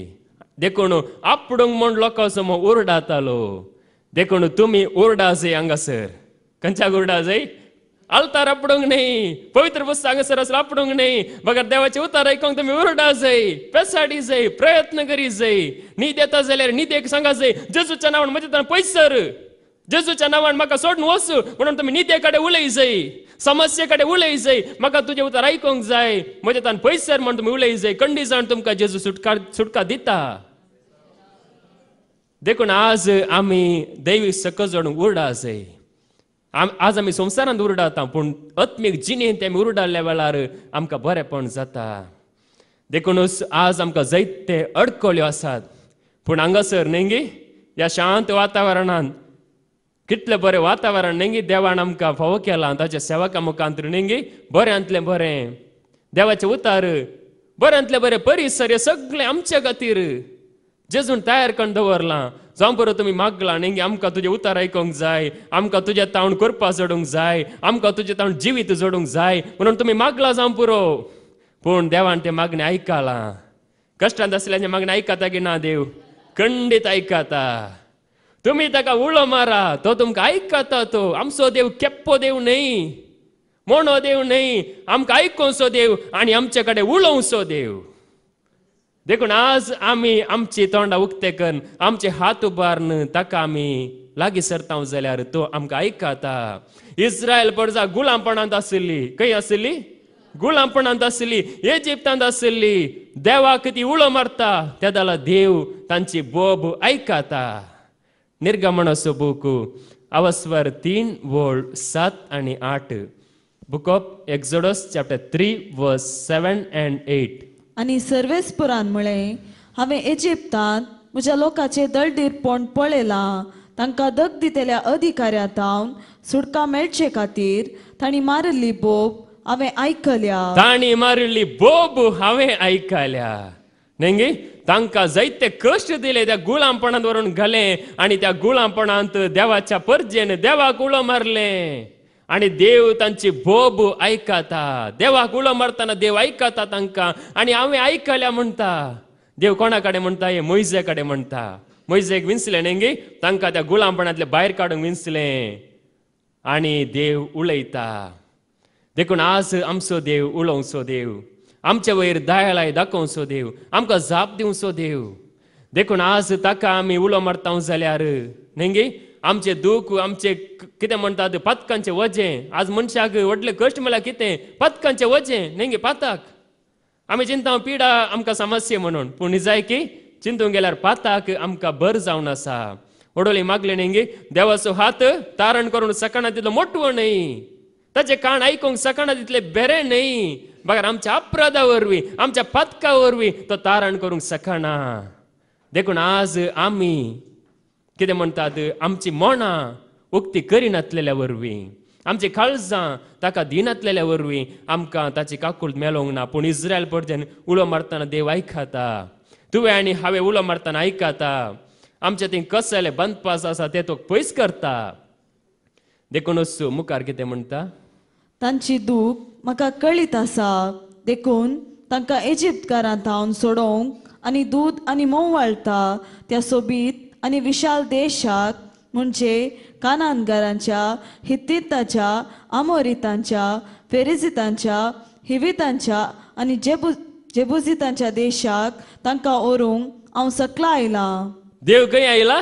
देखून आपडूंक म्हण लोकां समो उरडातालो देखून तुम्ही उरडा जय हांगासर खंयच्याक उरडा जाय आलतार आपडोंग नाही पवित्र पुस्तक सरस आपडोंग नाही बघा देवाचे उतार ऐकूंक तुम्ही उरडा जाय पेसाडी जाय प्रयत्न करी जाय नी देता जाल्यार नी देख सांगा जाय जेजूच्या नावान म्हणजे ताण पैसर जेजूच्या नावान म्हाका सोडून वसू म्हणून तुम्ही निते कडे उलय जाय समस्ये उलय जाय म्हाका तुझे उतार ऐकूंक जाय म्हणजे ताण पैसर म्हण तुम्ही उलय जाय कंडी जाण तुमकां जेजू सुटका सुटका दिता देखून आज आम्ही दैवी सकजण जोडून उरडा जाय आज आमी संवसारांत उरडाता पूण आत्मीक जिणेंत आमी उरडाल्ल्या वेळार आमकां बरेंपण जाता देखूनच आज आमकां जायते अडकल्यो आसात पूण हांगासर नेंगी ह्या शांत वातावरणांत कितलें बरें वातावरण नेंगी देवान आमकां फावो केलां ताच्या सेवाका मुखांत नेंगी बऱ्यांतलें बरें देवाचें उतार बऱ्यांतलें बरें परिसर हे सगळें आमच्या खातीर जेजून तयार करून दवरलां जावं परत तुमी माग लाणींग आमकां तुजे उतार आयकोंक जाय आमकां तुजे तावण करपा जोडूंक जाय आमकां तुजे तावण जिवीत जोडूंक जाय म्हणून तुमी मागला जावं पुरो पूण देवान तें मागणें आयकलां कश्टांत आसल्याचें मागणें आयकता की ना देव खंडीत आयकता तुम्ही ताका उलो मारा तो तुमकां आयकता तो आमचो देव केप्पो देव न्हय मोणो देव न्हय आमकां आयकोसो देव आनी आमचे कडेन उलोवचो देव देखून आज आम्ही आमची तोंडा उक्ते करून आमचे हात उबारून ताका आम्ही लागीं सरताव जाल्यार तो आमकां आयकता इस्रायल परजा गुलामपणांत आसली खंय आसली गुलामपणांत आसली इजिप्तांत आसली देवाक ती उलो मारता त्या देव तांची बोब आयकता असो बूक अवस्वर तीन वळ सात आणि आठ book of Exodus chapter three verse seven and eight आनी सर्वेस्पुरान म्हळें हांवें इजिप्तांत म्हज्या लोकांचे दळदीरपण पळयलां तांकां दग दितेल्या अधिकाऱ्यांतावन सुटका मेळचे खातीर तांणी मारिल्ली बोब हांवें आयकल्या तांणी मारिल्ली बोब हांवें आयकल्या नेंगी तांकां जायते कश्ट दिले त्या गुलामपणांत व्हरून घाले आनी त्या गुळांपणांत देवाच्या परजेन देवाक उलो मारले आणि देव तांची बोब ऐकता देवा गुळ मारताना देव ऐकता तांकां आणि आम्ही ऐकल्या म्हणता देव कोणाकडे म्हणता हे मोहिजेकडे म्हणटा मोयजेक विंचले नेंगी तांकां त्या गुलामपणातल्या बाहेर काढून विंचले आणि देव उलयता देखून आज आमचो देव उलोवचो देव आमचे वयर दयालाय दाखोवचो देव आमकां जाप दिवचो देव देखून आज ताका आमी उलो मारता जाल्यार नेंगी आमचे दूख आमचे कितें म्हणटात पातकांचे वजे आज मनशाक व्हडलें कश्ट म्हळ्यार कितें पातकांचें वजे न्ही गे पाताक आमी चिंता पिडा आमकां समस्या म्हणून पूण जाय की चिंतूंक गेल्यार पाताक आमकां बर जावन आसा ओडोली मागले न्ही देवाचो हात तारण करून सकाळना तितलो मोटवो न्हय ताचे कान आयकूंक सकाळना तितले बेरे न्हय बघा आमच्या अपराधा वरवीं आमच्या पातका वरवीं तो तारण करूंक सकाणा देखून आज आमी कितें म्हणटात आमची मोणां उक्ती करिनासलेल्या वरवीं आमची काळजां ताका दिनासलेल्या वरवीं आमकां ताची काकूल मेलोवंक ना पूण इस्रायल परजेन उलो मारतना देव आयकता तुवें आनी हांवें उलो मारतना आयकता आमचे थंय कसले बंदपास आसा ते तो पयस करता असू मुखार कितें म्हणटा तांची दूख म्हाका कळीत आसा देखून तांकां इजिप्तकारांत धावन सोडोवंक आनी दूद आनी मोव वाळटा त्या सोबीत आणि विशाल देशात म्हणजे कानानगारांच्या हितीताच्या आमोरितांच्या फेरिजितांच्या हिवितांच्या आणि जेबु जेबुजितांच्या देशाक तांकां ओरूंक हांव सकला आयला देव खंय आयला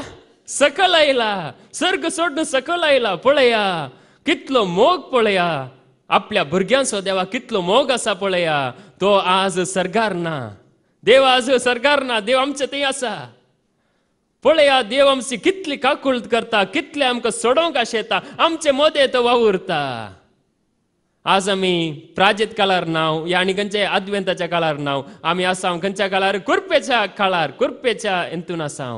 सकल आयला सर्ग सोडून सकल आयला पळया कितलो मोग पळया आपल्या भुरग्यांचो देवा कितलो मोग आसा पळया तो आज सरकार ना देव आज सरकार ना देव आमचे थंय आसा पळया देव आमची कितली काकुळत करता कितले आमकां सोडोंक आशेता आमचे मोदे तो वावुरता आज आमी प्राजेत काळार नाव या आनी खंयच्या आदवेंताच्या काळार नाव आमी आसा खंयच्या काळार कुर्पेच्या काळार कुर्पेच्या हितून आसा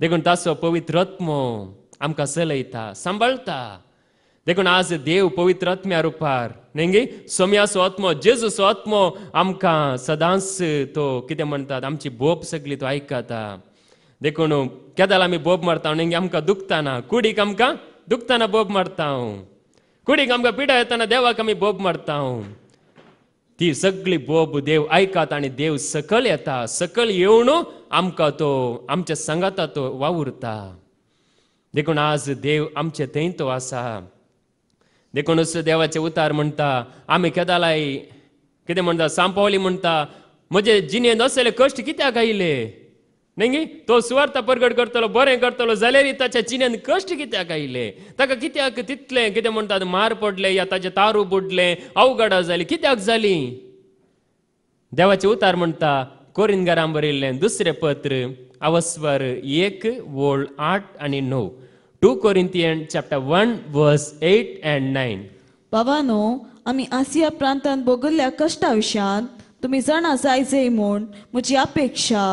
देखून ताचो पवित्रत्मो आमकां चलयता सांबाळता देखून आज देव पवित्र आत्म्या रुपार नेंगी सोम्याचो आत्मो जेजो आत्मो आमकां सदांच तो कितें म्हणतात आमची बोप सगळी तो आयकता देखून केदाला आमी बोब मारता म्हणून आमकां दुखताना कुडीक आमकां दुखताना बोब मारता हांव कुडीक आमकां पिडा येताना देवाक आमी बोब मारता हांव ती सगळी बोब देव आयकात आणि देव सकल येता सकल येऊन आमका तो आमच्या संगाता तो वावुरता देखून आज देव आमचे थंय तो आसा देखून देवाचे उतार म्हणता आम्ही केदालाय कितें म्हणता सांपावली म्हणता म्हजे जिणेंत नसले कष्ट कित्याक आयले न्ही तो सुवार्थ परगट करतलो बरें करतलो जाल्यार ताच्या चिन्यान कश्ट कित्याक आयले ताका कित्याक तितले कितें म्हणटात मार पडले या ताचे तारू बुडले अवगडा जाली कित्याक जाली देवाचे उतार म्हणटा कोरिनगारां बरयल्लें दुसरे पत्र अवस्वर एक वोळ आठ आनी णव two Corinthian chapter one verse eight and nine बाबा न्हू आमी आसिया प्रांतांत भोगल्ल्या कश्टा विशयान तुमी जाणा जायजे म्हूण म्हजी अपेक्षा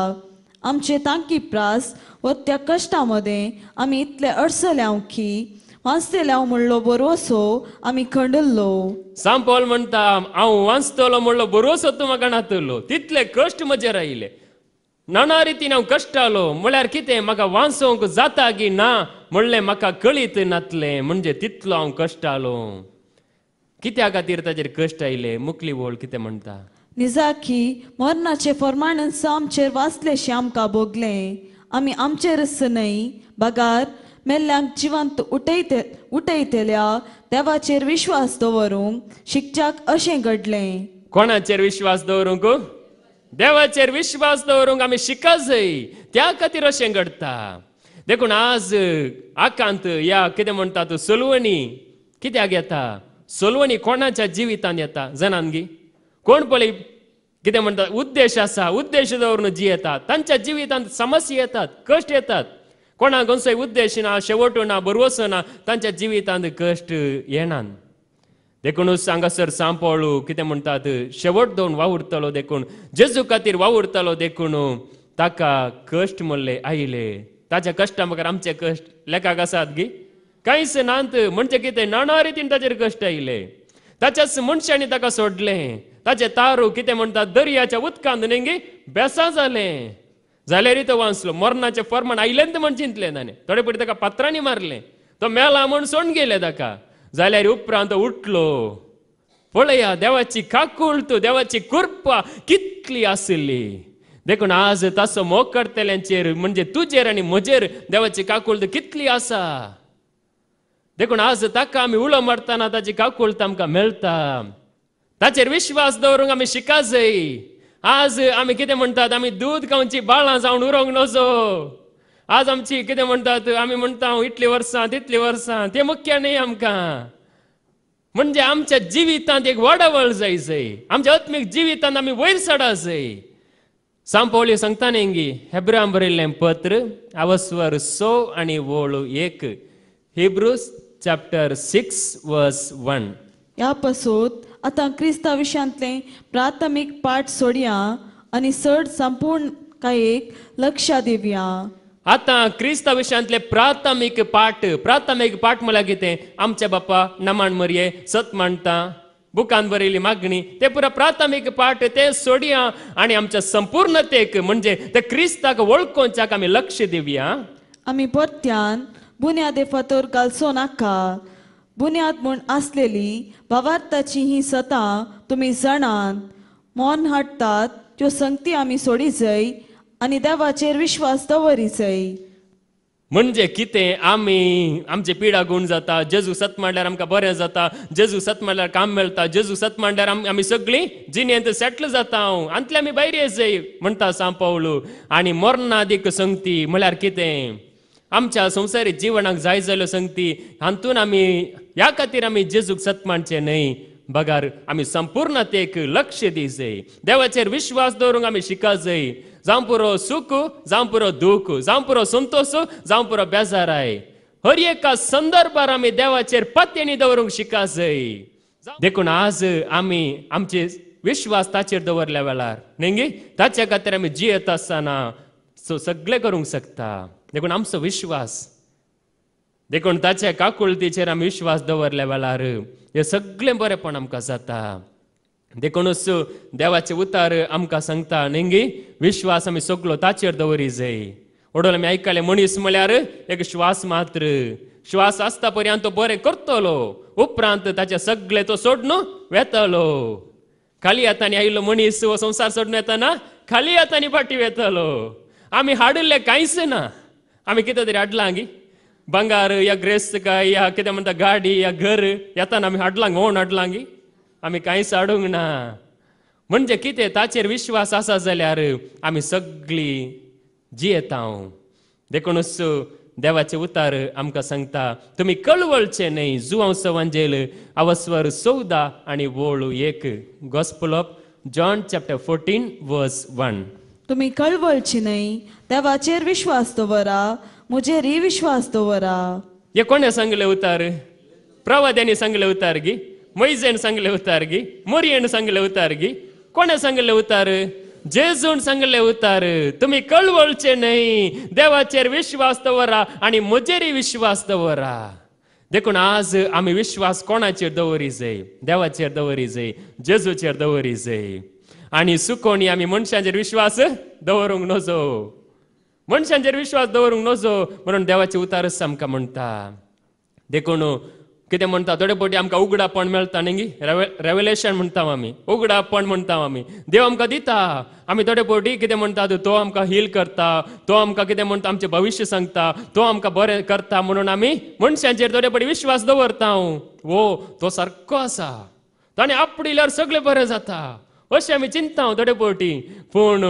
आमचे तांकी प्रास व त्या कष्टामध्ये आमी इतले अडसल्या की वाचतल्याव म्हणलो बरोसो आम्ही खंडल्लो साम पॉल म्हणटा हांव वाचतलो म्हणलो बरोसो तू म्हाका नातलो तितले कष्ट म्हजे राहिले नाना रितीन हांव आलो म्हळ्यार कितें म्हाका वाचोंक जाता की ना म्हणलें म्हाका कळीत नातलें म्हणजे तितलो हांव आलो कित्या खातीर ताजेर कश्ट आयले मुकली बोल कितें म्हणटा निजाकी मरणाचे फरमाणांचं आमचेर शे आमकां भोगलें आमी आमचेरच न्हय बगार मेल्ल्यांक जिवंत उठयते उठयतल्या देवाचेर विश्वास दवरूंक शिकच्याक अशें घडलें कोणाचेर विश्वास दवरूंक देवाचेर विश्वास दवरूंक आमी शिकच त्या खातीर अशें घडटा देखून आज आकांत या कितें तूं सोलवणी कित्याक येता सोलवणी कोणाच्या जिवितांत येता गी कोण पळी किती म्हणतात उद्देश असा उद्देश जी येतात त्यांच्या जिवितांत समस्या येतात कष्ट येतात कोणाक खंयचोय उद्देश ना शेवटो ना बरवसो ना तांच्या जिवितांत कष्ट येणार देखूनच हांगासर सांपळू कितें म्हणटात शेवट दोन वावुरतलो देखून जेजू खातीर वावुरतलो देखून ताका कश्ट म्हणले आयले ताच्या कश्टा मुखार आमचे कश्ट लेखाक आसात गी कांयच नांत म्हणजे कितें नाना रितीन ताचेर कश्ट आयले ताच्याच मनशांनी ताका सोडलें ताचे तारू कितें म्हणटा दर्याच्या उदकांत नेंगी बेसा जालें जाल्यार तो वांचलो मरणाचें फर्मण आयलें म्हण चिंतलें ताणें थोडे पयलीं ताका पात्रांनी मारलें तो मेला म्हण सोड गेले ताका जाल्यार उपरांत उठलो पळया देवाची काकूळ तूं देवाची कुर्पा कितली आसली देखून आज तसो मोग म्हणजे तुजेर आनी म्हजेर देवाची काकूळ कितली आसा देखून आज ताका आमी उलो मारतना ताची काकूळ आमकां मेळटा ताचेर विश्वास दवरूंक आमी शिका जाय आज आमी कितें म्हणटात आमी दूद खावची बाळां जावन उरोंक नजो आज आमची कितें म्हणटात आमी म्हणटा हांव इतली वर्सां तितलीं वर्सां तें मुख्य न्ही आमकां म्हणजे आमच्या जिवितांत एक वडवळ जाय जय आमच्या आत्मीक जिवितांत आमी वयर सडा जाय सांपोवली सांगता नेंगी हेब्राम बरयल्लें पत्र आवस्वर सो आनी वोळू एक Hebrews chapter six verse one ह्या पसूत आता क्रिस्ता विशयांतलें प्राथमीक पाठ सोडया आनी चड संपूर्ण कायेक लक्ष दिवया आतां क्रिस्ता विशयांतले प्राथमिक पाठ प्राथमिक पाठ मला कितें आमच्या बापा नमान मरये सत मानता बुकान बरयली मागणी ते पुरा प्राथमिक पाठ ते सोडया आणि आमच्या संपूर्णतेक म्हणजे ते क्रिस्ताक वळखोंच्याक आम्ही लक्ष दिवया आम्ही परत्यान बुन्यादे फातोर घालचो नाका बुन्याद म्हूण आसलेली भावार्थाची ही सतां तुमी जाणात मोन हाडटात त्यो संगती आमी सोडी जय आनी देवाचेर विश्वास दवरी जय म्हणजे कितें आमी आमचे पिडा गुण जाता सत मांडल्यार आमकां बरें जाता सत मांडल्यार काम मेळटा सत मांडल्यार आमी सगळीं जिणेंत सेटल जाता हांव आंतले आमी भायर जाय म्हणटा सांग पावलो आनी मरणा संगती म्हळ्यार कितें आमच्या संसारी जीवनात जाय जाल्यो संगती हातून आमी ह्या खातीर आमी जेजूक सत न्हय बघार आमी संपूर्ण तेक लक्ष दिवचे देवाचेर विश्वास दवरूंक आमी जाय जावं पुरो सुख जावं पुरो दुख जावं पुरो संतोष जावं पुरो बेजाराय हर एका संदर्भार आमी देवाचेर पत्तेणी दवरूंक जाय देखून आज आमी आमचे विश्वास ताचेर दवरल्या वेळार न्ही ताचे खातीर आमी जियेत आसतना सगळें करूंक शकता देखून आमचा विश्वास देखून ताच्या काकुळतीचेर आमी विश्वास दवरल्या वेळार हे सगळे बरेपण आमकां जाता देखूनच देवाचे उतार आमकां सांगता नेंगी विश्वास आमी सगळो ताचेर दवरी जाय ओडोल आमी आयकले मनीस म्हळ्यार एक श्वास मात्र श्वास आसता पर्यंत तो बरें करतलो उपरांत ताचे सगळे तो सोडून वेतलो खाली हातांनी आयिल्लो मनीस हो संसार सोडून येताना खाली हातांनी फाटी वेतलो आमी हाडिल्ले कांयच ना आम्ही कितीतरी अडलांगी बंगार या ग्रेस काय या कितें म्हणटा गाडी या घर येताना आमी हाडलांग अडला हाडलांगी आम्ही कांयच हाडूंक ना म्हणजे कितें ताचेर विश्वास आसा जाल्यार आमी सगळीं जियेतांव देखूनच देवाचे उतार आमकां सांगता तुम्ही कळवळचे न्हय जुवांव वंजेल अवस्वर सौदा आणि वोळू एक gospel of John chapter fourteen verse one तुम्ही कळवळची नाही देवाचेर विश्वास दवरा री विश्वास दवरा हे कोणे सांगले उतार प्रवाद्यांनी सांगले उतार गी मैजेन सांगले उतार गी मोरयेन सांगले उतार गी कोणे सांगले उतार जेजून सांगले उतार तुम्ही कळवळचे नाही देवाचेर विश्वास दवरा आणि मुजेरी विश्वास दवरा देखून आज आम्ही विश्वास कोणाचेर दवरी जय देवाचेर दवरी जाय जेजूचेर दवरी जाय आणि सुकोणी आम्ही मनशांचेर विश्वास दवरूंक नजो मनशांचेर विश्वास दवरूंक नजो म्हणून देवाचे उतारच आमकां म्हणटा देखून कितें म्हणटा थोडे फावटी आमकां उगडापण मेळटा न्ही रेवलेशन म्हणटा आमी उगडापण म्हणटा आमी देव आमकां दिता आमी थोडे फावटी कितें म्हणटा तो आमकां हील करता तो आमकां कितें म्हणटा आमचें भविश्य सांगता तो आमकां बरें करता म्हणून आमी मनशांचेर थोडे पावटी विश्वास दवरता हांव वो तो सारको आसा ताणें आपडिल्यार सगळें बरें जाता अशें आमी चिंता थोडे फावटी पूण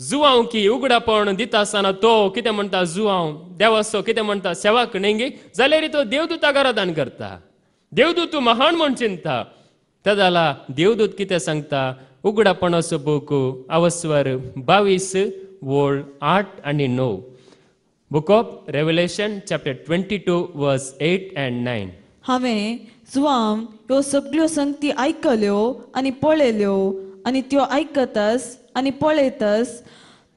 जुवांव उगडापण दिता आसतना तो कितें म्हणटा जुवांव देवाचो कितें म्हणटा सेवा कणेंगी जाल्यार तो देवदूता घरा करता देवदूत तूं महान म्हूण चिंता ते जाला देवदूत कितें सांगता उगडापणाचो बूक अवस्वर बावीस वोळ आठ आनी णव book of Revelation chapter twenty two verse eight and nine हांवें जुवांव ह्यो सगळ्यो संगती आयकल्यो आनी पळयल्यो आनी त्यो आयकताच आणि पळयतस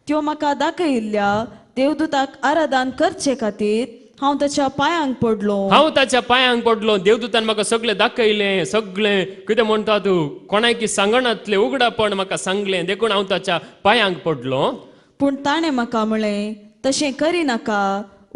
त्यो म्हाका दाखयिल्ल्या देवदूताक आराधन करचे खातीर हांव ताच्या पांयांक पडलो हांव ताच्या पांयांक पडलो देवदूतान म्हाका सगळें दाखयलें सगळें कितें म्हणटा तूं कोणाकी सांगणातलें उगडापण म्हाका सांगलें देखून हांव ताच्या पांयांक पडलो पूण ताणें म्हाका म्हळें तशें करिनाका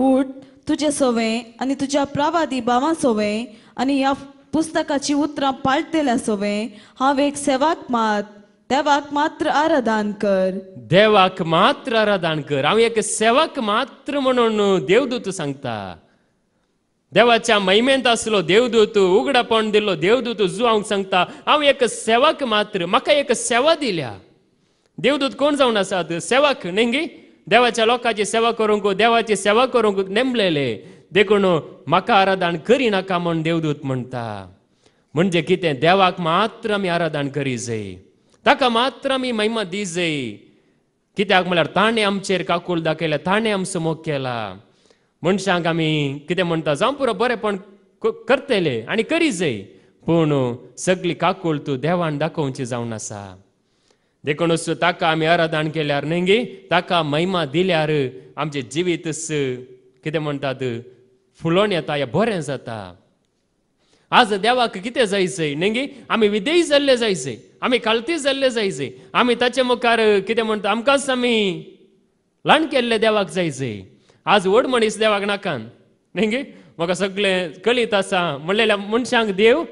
उठ तुजे सवें आनी तुज्या प्रवादी भावां सवें आनी ह्या पुस्तकाची उतरां पाळटेल्या सवें हांव एक सेवाक मात देवाक मात्र आराधन कर देवाक मात्र आराधन कर हांव एक सेवक मात्र म्हणून देवदूत सांगता देवाच्या महिमेंत असलो देवदूत उघडपण दिल्लो देवदूत जू हांव सांगता हांव एक सेवक मात्र म्हाका एक सेवा दिल्या देवदूत कोण जावन आसात सेवक नेंगी देवाच्या लोकांची सेवा करूंक देवाची सेवा करूंक नेमलेले देखून म्हाका आराधन करिनाका म्हण देवदूत म्हणटा म्हणजे कितें देवाक मात्र आमी आराधन करी जाय ताका मात्र आमी महिमा दी जाय कित्याक म्हळ्यार ताणें आमचेर काकूल दाखयल्या ताणें आमचो मोग केला मनशांक आमी कितें म्हणटा जावं पुरो बरेंपण करतले आनी करी जाय पूण सगळी काकूल तूं देवान दाखोवची जावन आसा देखूनच ताका आमी आराधन केल्यार न्ही ताका महिमा दिल्यार आमचे जिवीतस कितें म्हणटात फुलोवन येता या बरें जाता आज देवाक कितें जायचंय नेंगी आमी विदेयी जाल्ले जायचे आमी कालती जाल्ले जायचे आमी ताचे मुखार कितें म्हणटा आमकांच आमी ल्हान केल्ले देवाक जायचे आज व्हड मनीस देवाक नाकान नेंगी म्हाका सगळें कळीत आसा म्हणलेल्या मनशांक देव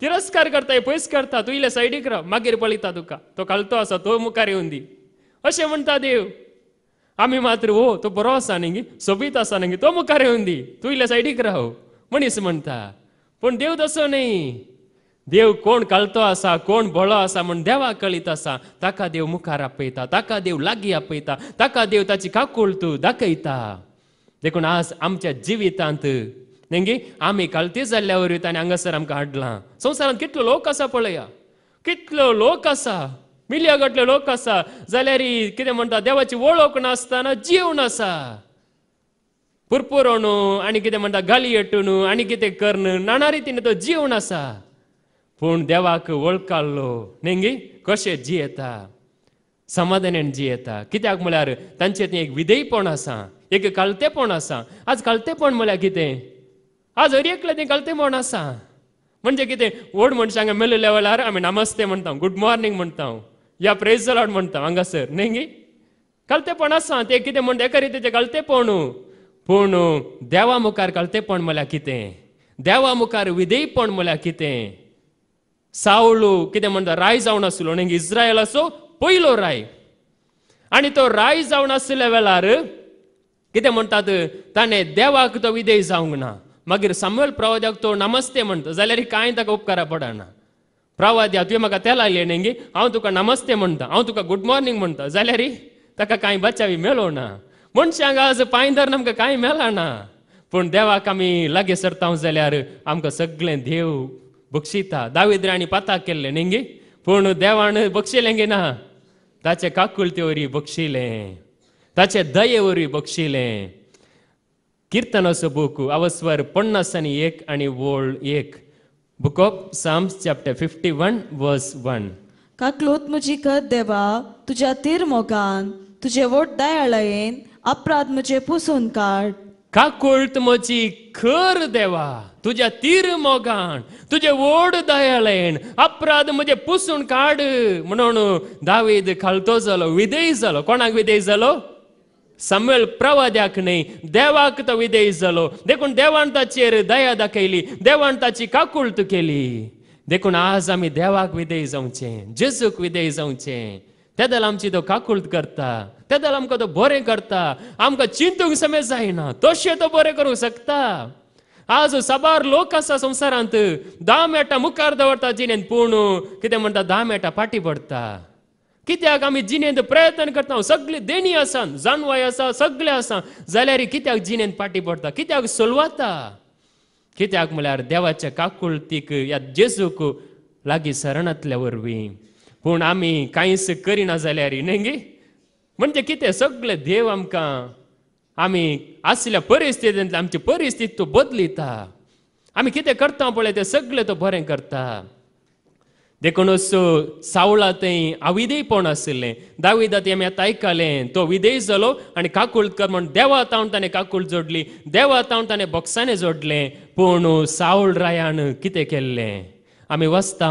तिरस्कार करता पयस करता तूं इल्ले सायडीक राव मागीर पळयता तुका तो कालतो आसा तो मुखार येवन दी अशें म्हणटा देव आमी मात्र हो तो बरो आसा न्ही सोबीत आसा न्ही तो मुखार येवन दी तूं इल्ले सायडीक राव मनीस म्हणटा पण देव तसो नाही देव कोण कळतो असा कोण बोळो असा म्हण देवा कळीत असा ताका देव मुखार आपयता ताका देव लागी आपयता ताका देव ताची काकूळ तू दाखयता देखून आज आमच्या जिवितांत नेंगी आमी कालती जाल्ल्या वरवीं ताणें हांगासर आमकां हाडलां संवसारांत कितलो लोक आसा पळया कितलो लोक आसा मिलिया गटले लोक आसा जाल्यार कितें म्हणटा देवाची वळख नासतना जीव नासा पुरपुरोणू आनी कितें म्हणटा गाली एटुनू आनी कितें करण नाना रितीन तो जीवन आसा पूण देवाक वळखाल्लो नेंगी कशें जियेता समाधानान जियेता कित्याक म्हळ्यार तांचे ते एक विधेयपण आसा एक कालतेपण आसा आज कालतेपण म्हळ्यार कितें आज हर एकलें तें कालतेपण आसा म्हणजे कितें व्हड मनशांक मेलले वेळार आमी नमस्ते म्हणटा गुड मॉर्निंग म्हणटा या प्रेज लॉड म्हणटा हांगासर नेंगी कालतेपण आसा ते कितें म्हणटा एका रितीचें कालतेपण पूण देवा मुखार कळतेपण म्हळ्यार कितें देवा मुखार विधेयपण म्हळ्यार कितें सावळू कितें म्हणटा राय जावन आसलो न्ही इस्रायलाचो पयलो राय आनी तो राय जावन आसल्या वेळार कितें म्हणटात ताणें देवाक तो विदेय जावंक ना मागीर सामुएल प्रवाद्याक तो नमस्ते म्हणटा जाल्यार कांय ताका उपकारा पडना प्रवाद्या तुवें म्हाका तें लायलें न्ही हांव तुका नमस्ते म्हणटा हांव तुका गुड मॉर्निंग म्हणटा जाल्यार ताका कांय बचावी मेळो ना मनशांक आज पांयदार आमकां कांय मेळना पूण देवाक आमी लागीं सरता जाल्यार आमकां सगळें देव बक्षिता दाविद्र्यांनी पाता केल्लें नेंगी पूण देवान बक्षिलें गे ना ताचे काकुलते वरी बक्षिलें ताचे दये वरी बक्षिलें किर्तनाचो बूक अवस्वर पन्नास आनी एक आनी वोळ एक book of Psalms chapter fifty one verse one काकलोत म्हजी कर देवा तुज्या तीर मोगान तुजे वोट दाय अपराध मुझे पुसून काढ काकुळत म्हजी खर देवा तुझ्या तीर मोगाण तुझे ओढ दयाळेन अपराध म्हणजे पुसून काढ म्हणून दावेद खालतो जालो विदेय जालो कोणाक विदेय जालो समेल प्रवाद्याक न्ही देवाक तो विदेय झालो देखून देवान ताचेर दया दाखयली देवान ताची काकुळत केली देखून आज आम्ही देवाक विदेय जाऊचे जेजूक विदेय जाऊचे तेदल आमची तो काकुळत करता तेदल आमकां तो बरें करता आमकां चिंतूंक समेत जायना तशें तो बरें करूंक शकता आज साबार लोक आसा संवसारांत धा मेळटा मुखार दवरता जिणेंत पूण कितें म्हणटा धा मेळटा फाटी पडटा कित्याक आमी जिणेंत प्रयत्न करता सगळीं देणी आसा जानवाय आसा सगळें आसा जाल्यार कित्याक जिणेंत पाटी पडटा कित्याक सोलवाता कित्याक म्हळ्यार देवाच्या काकुळतीक या जेजूक लागीं शरणांतल्या वरवीं पूण आमी कांयच करिना जाल्यार न्ही म्हणजे किती सगळे देव आमकां आमी असल्या परिस्थितींतल्या आमची परिस्थिती तो बदलिता आमी कितें करता पळय तें सगळें तो बरें करता असो सावळा थंय अविधेयपण आशिल्लें दाविदा ते आमी आतां आयकलें तो विदेय जालो आनी कर म्हण देवा तावन ताणें काकूळ जोडली देवा तावन ताणें बॉक्सांनी जोडलें पूण सावळ रायान कितें केल्लें आमी वचता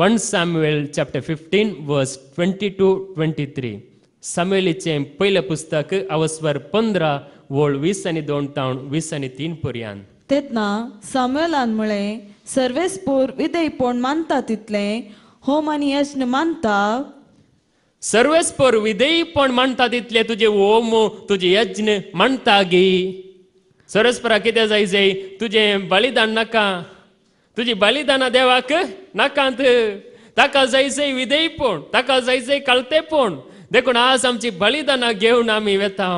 one Samuel chapter fifteen verse twenty two twenty three सामेलीचे पहिलं पुस्तक अवस्वर पंधरा वळ वीस आणि दोन तावण वीस आणि तीन पर्यंत तेतना सामेलान मुळे सर्वेस्पूर विदेय पण मानता तितले होम आणि यज्ञ मानता सर्वेस्पूर विदेयी पण मानता तितले तुझे होम तुझे यज्ञ मानता गी सर्वेस्परा कितें जाय जाय तुझे बलिदान नाका तुझी बलिदाना देवाक नाकांत ताका जायचे विदेय पण ताका जायचे कळते पण देखून आज आमची बलिदानां घेऊन आम्ही वेता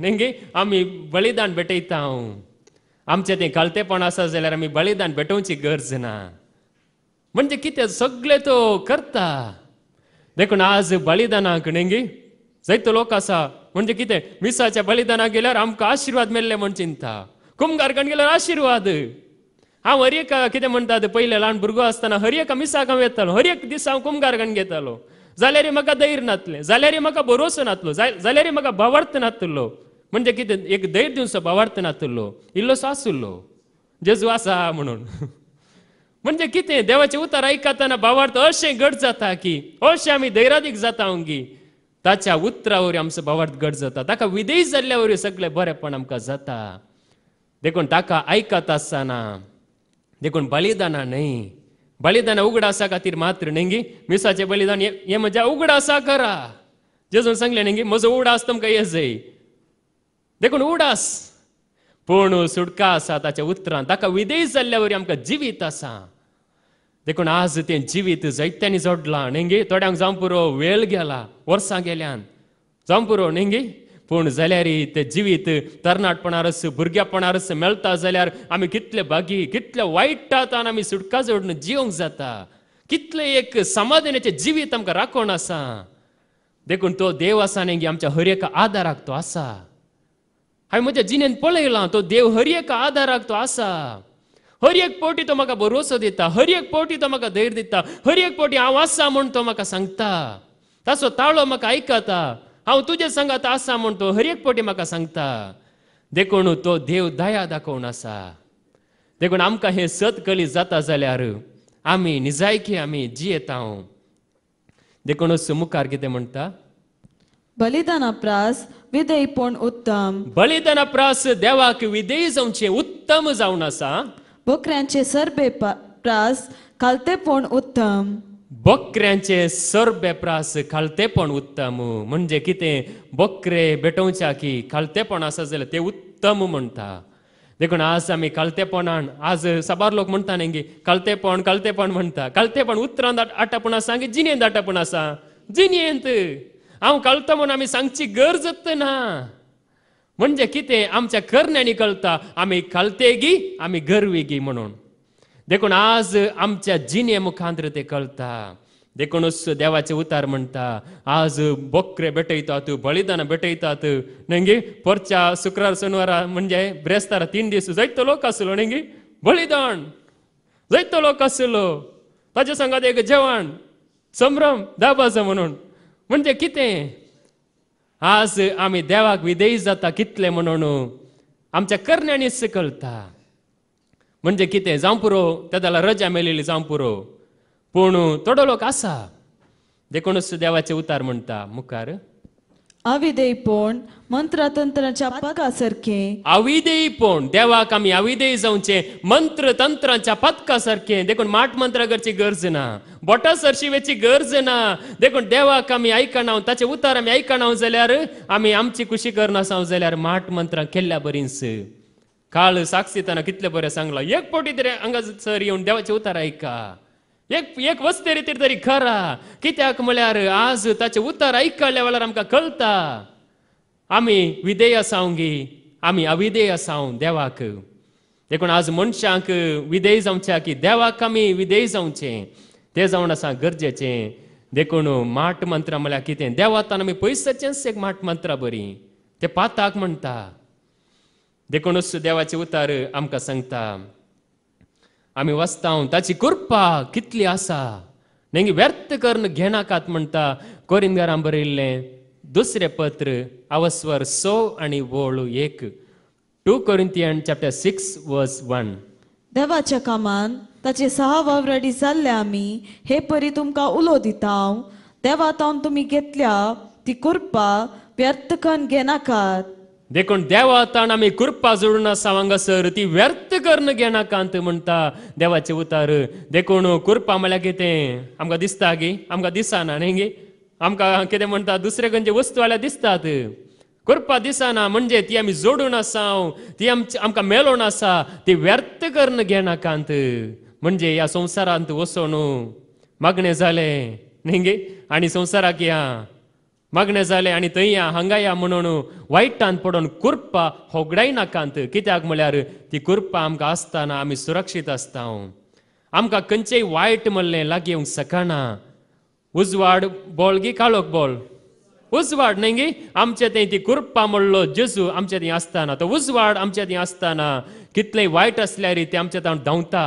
नेंगी आम्ही बलिदान भेटयता आमचे ते कळतेपण आसा जाल्यार आमी बलिदान भेटोवची गरज ना म्हणजे कितें सगळे तो करता देखून आज बलिदानाक नेंगी जायतो लोक आसा म्हणजे कितें मिसाच्या बलिदानाक गेल्यार आमकां आशिर्वाद मेल्ले म्हण चिंता कुमगारकान गेल्यार आशिर्वाद हांव हर एक कितें म्हणटा तें पयलें ल्हान भुरगो आसतना हर एक मिसाक हांव येतालो हर एक दीस हांव कुमगारगण घेतालो जाल्यार म्हाका धैर्य नातलें जाल्यार म्हाका भरोसो नातलो जाल्यार म्हाका भावार्थ नातलो म्हणजे कितें एक धैर्य दिवचो भावार्थ नातलो इल्लोसो आसुल्लो जेजू आसा म्हणून म्हणजे कितें देवाचे उतार आयकताना भावार्थ असे घट जाता की अशें आमी धैर्यादीक जाता अंगी ताच्या उतरावर आमचो भावार्थ घट जाता ताका विदेश जाल्ल्यावर सगळें बरेंपण आमकां जाता देखून ताका ऐकत आसतना देखून बलिदाना नाही बलिदान उगडासा खातीर मात्र नेंगी मिसाचे बलिदान हे म्हज्या उगडासा करा जेजून सांगले नेंगी म्हजो उडास तुमकां येस जाई देखून उडास पूण सुटका असा ताच्या उतरान ताका विदेश जाल्ल्या वरी आमकां जिवीत आसा देखून आज ते जिवीत जैत्यांनी जोडला नेंगी थोड्यांक जाम पुरो वेळ गेला वर्सां गेल्यान जाम पुरो नेंगी पूण जाल्यार ते जिवीत तरणाटपणारस भुरग्यापणारस मेळटा जाल्यार आमी कितले भागी कितल्या वायटांतान आमी सुटका जोडून जिवंक जाता कितलें एक समाधानाचें जिवीत आमकां राखण आसा देखून तो देव आसा न्ही आमच्या हर एका आदाराक तो आसा हांवें म्हज्या जिणेन पळयलां तो देव हर एका आदाराक तो आसा हर एक पावटी तो म्हाका भरोसो दिता हर एक पावटी तो म्हाका धैर्य दिता हर एक पावटी हांव आसा म्हूण तो म्हाका सांगता ताचो ताळो म्हाका आयकता हांव तुज्या संगात आसा म्हूण तो हर एक पावटी म्हाका सांगता देखून तो देव दया दाखोवन आसा देखून आमकां हें सतकली जाता जाल्यार आमी निजायकी आमी जियेता देखूनच मुखार कितें म्हणटा बलिदान अप्रास विदेय पण उत्तम बलिदान अपरास देवाक विदेय जावचे उत्तम जावन आसा बोकऱ्यांचे सर्बे प्रास कालते उत्तम बकऱ्यांचे सर बेपरास खालतेपण उत्तम म्हणजे कितें बकरे भेटोवच्या की खालतेपण आसा जाल्यार ते उत्तम म्हणटा देखून आज आमी कालतेपणान आज साबार लोक म्हणटा न्ही कालतेपण कालतेपण म्हणटा कालतेपण उतरां आटापण आसा की जिनेंत आटापण आसा जिनेंत हांव कालतो आमी सांगची गरजच ना म्हणजे कितें आमच्या कर्ण्यांनी कळटा आमी आम्ही आमी गी म्हणून देखून आज आमच्या जिने मुखांतर ते कळता देखूनच देवाचे उतार म्हणता आज बोकरे भेटयतात बळिदान भेटयतात नंगी परच्या शुक्रार शनिवार म्हणजे ब्रेस्तार तीन दीस जैत लोक आसलो नंगी बलिदान जैतो लोक आसलो ताज्या सांगात एक जेवण संभ्रम दाबाजो म्हणून म्हणजे कितें आज आम्ही देवाक विदेयी जाता कितले म्हणून आमच्या कर्ण्यानीच कळता म्हणजे कितें जावं पुरो तेदाला रजा मेलेली जावं पुरो पूण थोडो लोक आसा देखूनच देवाचे उतार म्हणटा मुखार तंत्राच्या पदका सारखे अविधेयीपण देवाक आमी अविधेयी जावचे मंत्र तंत्राच्या पदका सारखे देखून माठ मंत्र करची गरज ना बोटा सरशिवेची गरज ना देखून देवाक आमी आयकणाव ताचे उतार आमी आयकणाव जाल्यार आमी आमची कुशी करणार जाल्यार माट मंत्र केल्ल्या बरींस काळ साक्षी कितले बरे सांगला एक पोटी तरी हांगा सर येवन देवाचे उतार ऐका एक एक वस्तेरी तरी तरी खरा कित्याक म्हळ्यार आज ताचे उतार आयकले वेळार आमकां कळता आमी विधेय सावंगी आमी अविदेय सावन देवाक देखून आज मनशांक विधेय जावच्या की देवाक आमी विधेय जावचें ते जावन आसा गरजेचें देखून माट मंत्रा म्हळ्यार कितें देवातान आमी पयस एक माट मंत्रा बरी ते पाताक म्हणटा देखूनच देवाचे उतार आमकां सांगता आमी वाचता ताची कृपा कितली आसा नेंगे व्यर्थ करून घेनाकात म्हणटा कोरिंदगारां बरयिल्लें दुसरे पत्र आवस्वर स आणि वोळ एक two Corinthian chapter six verse one देवाच्या कामान ताचे सहा वावरडी रेडी जाल्ले आमी हे परी तुमकां उलो दिता देवा तुम्ही तुमी घेतल्या ती कृपा व्यर्थ करून घेनाकात देखून देवा ताण आम्ही कृपा जोडून असा सर ती व्यर्थ करून घेणा कांत म्हणता देवाचे उतार देखून कृपा म्हळ्यार कितें आमकां दिसता गे आमकां दिसना न्ही गे आमकां कितें म्हणटा दुसरे खंयचे वस्तू आल्या दिसतात कृपा दिसना म्हणजे ती आमी जोडून आसा ती आमची आमकां मेळोन ती व्यर्थ कर्न घेणा कांत म्हणजे या संवसारांत वचोन मागणें जालें न्ही गे आनी संवसाराक या मग्न जालें आणि थंय या हांगा या म्हणून वायटान पडोन कुर्पा होगडाय नाकांत कित्याक म्हळ्यार ती कुर्पा आमकां आसताना आमी सुरक्षीत आसता आमकां खंयचेय वायट म्हणलें लागीं येवंक सकाना उजवाड बॉल गी काळोख बॉल उजवाड न्ही गी आमचे थंय ती कुर्पा म्हणलो जेजू आमचे थंय आसताना तो उजवाड आमचे थंय आसताना कितले वायट आसल्यार ते आमचे ताण धांवता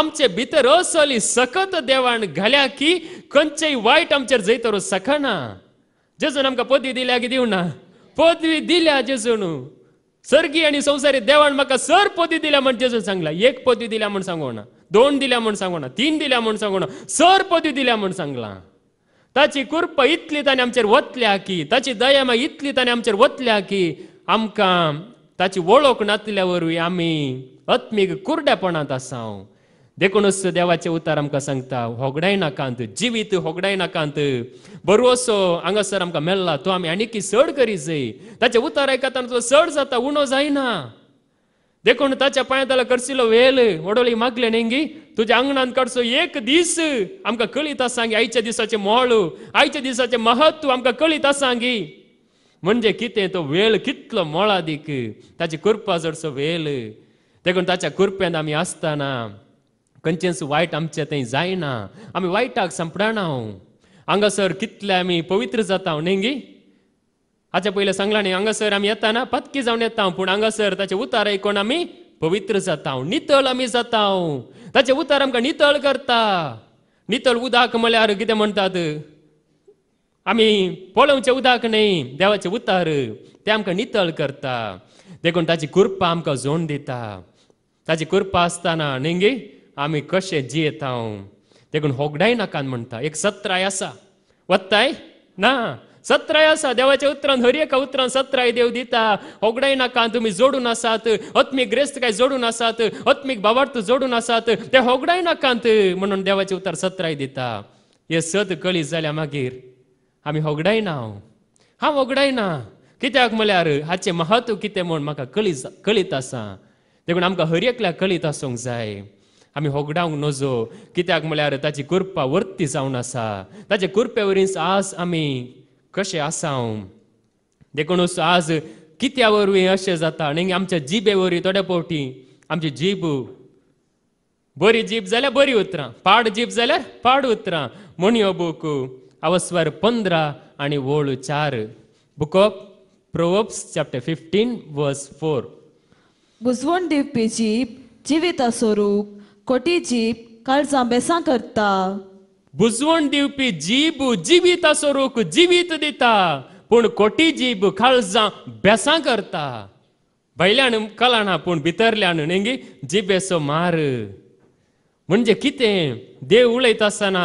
आमचे भितर असली सकत देवान घाल्या की खंयचेय वायट आमचेर जैतर सकाना जेजून आमकां पदवी दिल्या की दिवना पदवी दिल्या जेसून सर्गी आणि संवसारी देवान म्हाका सर पदवी दिल्या म्हण जेजून सांगला एक पदवी दिल्या म्हण सांगोना दोन दिल्या म्हण सांगोना तीन दिल्या म्हण सांगोना सर पदवी दिल्या म्हण सांगला ताची कृपा इतली ताणें आमचेर वतल्या की ताची दया इतली ताणें आमचेर वतल्या की आमकां ताची वळख नातल्या वरवीं आमी आत्मीक कुर्डेपणांत देखूनच देवाचे उतार आमकां सांगता होगडाय नाकांत जिवीत होगडाय नाकांत बरोसो हांगासर आमकां मेल्ला तो आमी आनीक चड करी जाय ताचे उतार आयकताना तो चड जाता उणो जायना देखून ताच्या जाल्यार करसिलो वेल वडोली मागले नेंगी तुज्या अंगणांत काडचो एक दीस आमकां कळीत आसांगी आयच्या दिसाचें मोळ आयच्या दिसाचें महत्व आमकां कळीत आसांगी म्हणजे कितें तो वेळ कितलो मोळादीक ताची कुर्पा जडसो वेल देखून ताच्या कुर्प्यान आमी आसताना खंयचेच वायट आमचें तें जायना आमी वायटाक सांपडना हांगासर कितले आमी पवित्र जाता नेंगी हाच्या पयलें सांगलां न्ही हांगासर आमी येता ना पत्की जावन येता पूण हांगासर ताचे उतार आयकून आमी पवित्र जाता नितळ आमी जाता ताचे उतार आमकां नितळ करता नितळ उदक म्हळ्यार कितें म्हणटात आमी पळोवचें उदक न्ही देवाचे उतार ते आमकां नितळ करता देखून ताची कुर्पा आमकां जोण दिता ताची कुर्पा आसतना नेंगी आमी कसे जियेत देखून होगडाय नाकान म्हणता एक सत्राय असा वत्ताय ना सत्राय आसा देवाचे उतरान हर एका उतरान सत्राय देव दिता होगडाय नाका तुमी जोडून असात अत्मिक ग्रेस्त काय जोडून असात अत्मिक बाबार्थ जोडून असात ते होगडाय नाकांत म्हणून देवाचे उतार सत्राय दिता हे सत कळी जाल्या मागीर आमी ना हांव हांव ना कित्याक म्हळ्यार हाचे महत्व कितें म्हूण म्हाका कळी कळीत आसा देखून आमकां हर एकल्या कळीत आसूंक जाय आमी होगडावंक नजो कित्याक म्हळ्यार ताची कुर्पा वर्ती जावन आसा ताचे कुर्पे वरी आज आमी कशे आसा देखूनच आज कित्या वरवीं अशें जाता आनी आमच्या जिबे वरवीं थोड्या पावटी आमची जीब बरी जीब जाल्यार बरी उतरां पाड जीब जाल्यार पाड उतरां म्हणयो बूक अवस्वर पंदरा आणि वळ चार book of Proverbs chapter fifteen verse four बुजवण दिवपी जीब जिवीत स्वरूप कोटी जीप काळजां बेसां करता बुजवण दिवपी जीब जिवीत स्वरूप जिवीत दिता पूण कोटी जीब काळजां बेसां करता भायल्यान कलाना पूण भितरल्यान नेंगी जिबेसो मार म्हणजे कितें देव उलयता आसतना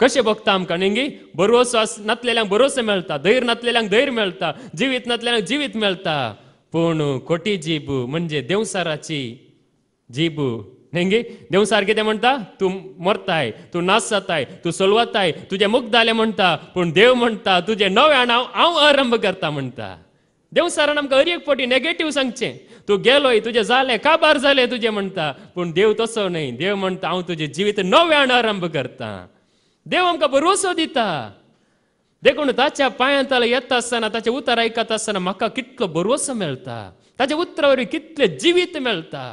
कशें भोगता आमकां नेंगी बरो मिळता नातलेल्यांक बरोसो मेळटा धैर नातलेल्यांक धैर मेळटा जिवीत नातलेल्यांक जिवीत मेळटा पूण खोटी जीब म्हणजे देवसाराची जीब हेंगे देऊन सारखे ते म्हणता तू मरत आहे तू नाच आहे तू सोलवत आहे तुझे मुख झाले म्हणता पण देव म्हणता तुझे नवे नाव हांव आरंभ करता म्हणता देव सारान आमकां हर एक फावटी नेगेटिव्ह सांगचे तू गेलोय तुझे झाले काबार झाले तुझे म्हणता पण देव तसो नाही देव म्हणता हा तुझे जीवित नव्यान आरंभ करता देव आमकां भरोसो दिता देखून ताच्या पांयांताला येता आसतना ताचे उतार ऐकत आसतना म्हाका कितलो भरोसो मेळटा ताच्या उतरावरी कितले जिवीत मेळटा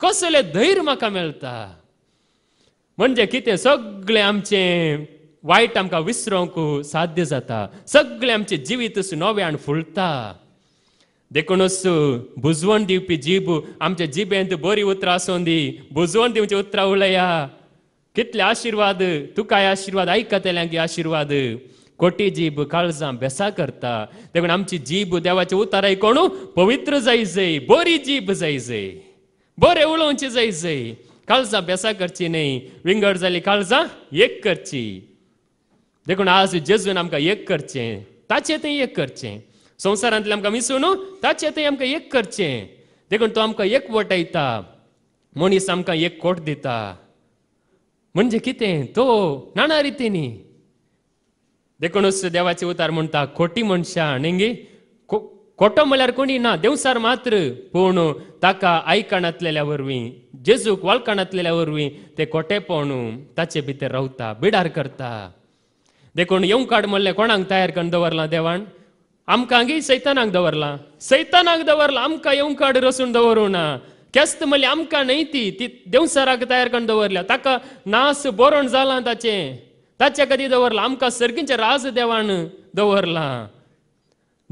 कसले धैर्य म्हाका मेळटा म्हणजे कितें सगळें आमचें वायट आमकां विसरोंक साध्य जाता सगळें आमचें जिवीत नव्यान फुलता देखूनच बुजवण दिवपी जीब आमच्या जिबेंत बरी उतरां आसूं दी बुजवण दिवची उतरां उलया कितले आशिर्वाद तुकाय आशिर्वाद आयकतल्यांक आशिर्वाद कोटी जीब काळजां बेसा करता देखून आमची जीब देवाचे उताराय कोणू पवित्र जाय बरी जीब जाय उंची જઈ જઈ कालचा बेसा करची नाही विंगड जाली कालचा एक करची देखून आज जेजून आमकां एक करचें ताचे ते एक करचें संवसारांतलें आमकां मिसू न्हू ताचे ते आमकां एक करचें देखून तो आमकां एक वटयता मनीस आमकां एक कोट दिता म्हणजे कितें तो नाना रितीनी देखूनच देवाचे उतार म्हणटा खोटी मनशां नेंगी म्हणल्यार कोणी ना देवसार मात्र मात्र ताका आई ಕಾಣತ್ಲೆल्या वरवीं जेजूक वाल काणातलेल्या वरवीं ते कोटे पोणू ताचे भितर रावता बिडार करता देखून येवंक काड म्हणलें कोणाक तयार करून दवरलां देवान आमकांगी सैतानाक दवरलां सैतानाक दवरलां आमकां येवं काड रसून दवरूं ना केस्त म्हणलें आमकां न्हय ती ती देवसाराक तयार करून दवरल्या ताका नास बोरण जालां ताचें ताचे कधी दवरलां आमकां सर्गींचें राज देवान दवरलां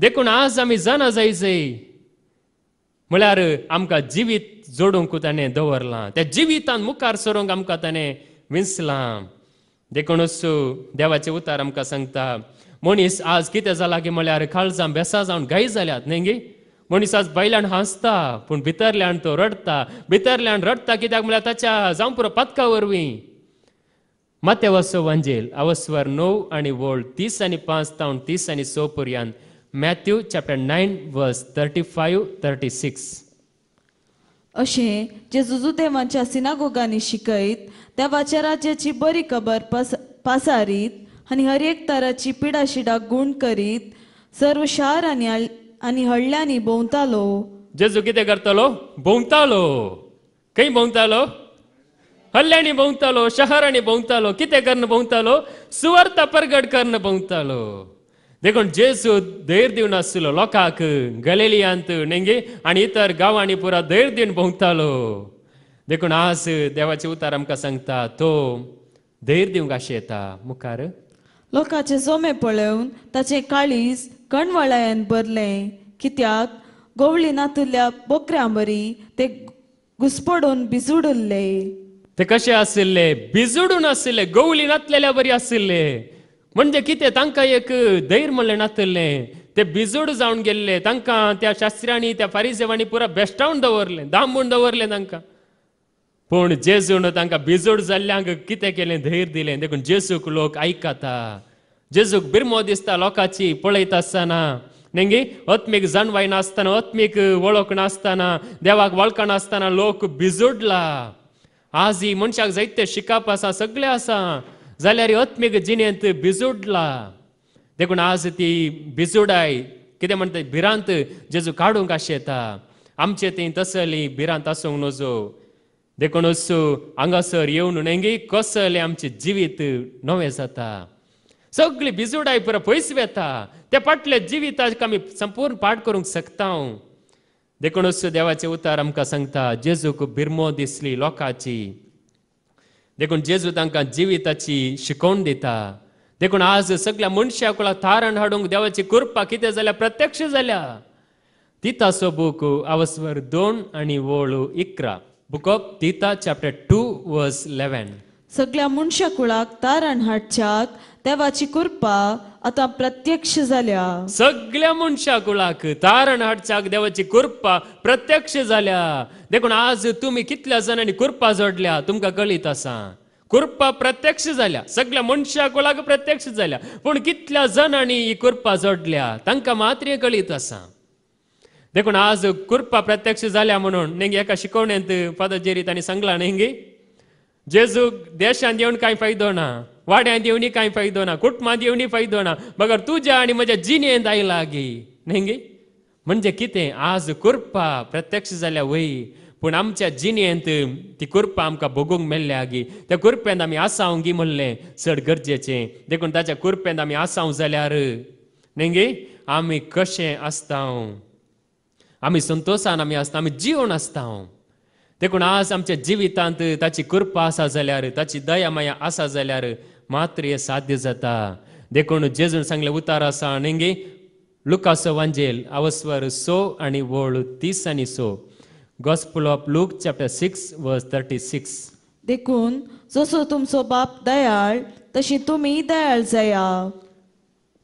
देखून आज आम्ही जाणा जय म्हळ्यार आमकां जिवीत जोडूंक ताणें दवरलां त्या जिवितान मुखार सरूंक आमकां ताणें विंचलां देखूनच देवाचे उतार आमकां सांगता मनीस आज कितें जालां की म्हळ्यार काळजां बेसां जावन घाई जाल्यात न्ही गी मनीस आज बायल्यान हांसता पूण भितरल्यान तो रडता भितरल्यान रडता कित्याक म्हळ्यार ताच्या जावं पुरो पातका वरवीं मात्या वसो वांजेल आवस्वर णव आनी व्हड तीस आनी पांच तावन तीस आनी स पर्यंत Matthew chapter nine verse thirty five thirty six अशें जे जुजुदेवांच्या सिनागोगांनी शिकयत त्या राज्याची बरी खबर पस पासारीत आनी हर एक तराची शिडा गुण करीत सर्व शार आणि आणि हळल्यानी भोंवतालो जेजू कितें करतालो भोंवतालो खंय भोंवतालो हल्ल्यांनी भोंवतालो शहरांनी भोंवतालो कितें करणं भोंवतालो सुवार्थ परगड करणं भोंवतालो देखून जेसू धैर देऊन असलो लोकांक गलेलियांत नेंगे आणि इतर गावांनी पुरा धैर देऊन भोंवतालो देखून आज देवाचे उतार आमकां सांगता तो धैर दिवंक अशें येता मुखार लोकांचे जोमे पळोवन ताचे काळीज कणवळायन भरले कित्याक गोवळी नातुल्या बोकऱ्या बरी ते घुसपडून बिजुड ते कशे आशिल्ले बिजुडून आशिल्ले गवळी नातलेल्या बरी आशिल्ले म्हणजे कितें तांकां एक धैर म्हणलें नातले ते बिजोड जावन गेल्ले तांकां त्या शास्त्र्यांनी त्या फारिसेवांनी पुरा बेश्टावन दवरलें दामून दवरलें तांकां पूण जेजून तांकां बिजोड जाल्ल्यांक कितें केलें धैर्य दिलें देखून जेजूक लोक आयकता जेजूक बिरमो दिसता लोकांची पळयता आसतना नेंगे अत्मीक जाणवाय नासतना अत्मीक वळख नासतना देवाक वळखनासतना लोक बिजोडला आज ही मनशाक जायते शिकाप आसा सगळें आसा जाल्यार अत्मेक जिणेंत बिजोडला देखून आज ती बिजोडाय कितें म्हणटा भिरांत जेजू काडूंक आशेता आमचे थंय तसली भिरांत आसूंक नजो देखून असू हांगासर येवन नेंगी कसले आमचे जिवीत नवें जाता सगळी बिजोडाय पुरो पयस वेता त्या फाटल्या जिविताक आमी संपूर्ण पाठ करूंक शकता देखून असो देवाचे उतार आमकां सांगता जेजूक भिरमो दिसली लोकांची देखून जेजू तांकां जिविताची शिकोवण दिता देखून आज सगळ्या मनशाकुला तारण हाडूंक देवाची कृपा कितें जाल्या प्रत्यक्ष जाल्या सो बूक आवस्वर दोन आनी वोळू इकरा book of Titus chapter two verse eleven सगळ्या मनशाकुळाक तारण हाडच्याक देवाची कृपा आता प्रत्यक्ष झाल्या सगळ्या मनशा कुळाक तारण हाडच्याक देवाची कृपा प्रत्यक्ष झाल्या देखून आज तुम्ही कितल्या जणांनी कृपा जोडल्या तुमकां कळीत आसा कुर्पा प्रत्यक्ष झाल्या सगळ्या कुळाक प्रत्यक्ष झाल्या पूण कितल्या जणांनी ही कुर्पा जोडल्या तांकां मात्र कळीत आसा देखून आज कृपा प्रत्यक्ष झाल्या म्हणून नेंगे एका शिकवण्यांत फादर जेरी तांणी सांगला नेंगी जेजू देशांत येवन कांय फायदो ना वाड्या देवणी काय फायदो ना कुटुंबात देवणी फायदो ना मगर तुझ्या आणि माझ्या जिने आई लागी नाही म्हणजे कितें आज कुर्पा प्रत्यक्ष झाल्या वही पूण आमच्या जिनेंत ती कुर्पा आमकां भोगूंक मेळ्ळ्या आगी त्या कुर्पेंत आमी आसावं गी म्हणलें चड गरजेचें देखून ताच्या कुर्पेंत आमी आसावं जाल्यार न्ही आमी कशें आसताव आमी संतोषान आमी आसता आमी जिवन आसताव देखून आज आमच्या जिवितांत ताची कुर्पा आसा जाल्यार ताची दया माया आसा जाल्यार ಮಾತ್ರೆಯೇ ಸಾಧ್ಯ ಜತ ದೇಕೊಂಡು ಜೇಜನ್ सांगले उतारा आसा आणंगे लुकासो वांजेल आवर सो आणि वळ तीस आणि सो gospel of Luke chapter six व थर्टी सिक्स देखून जसो तुमचो बाप दयाळ तशी तुम्ही दयाळ जाया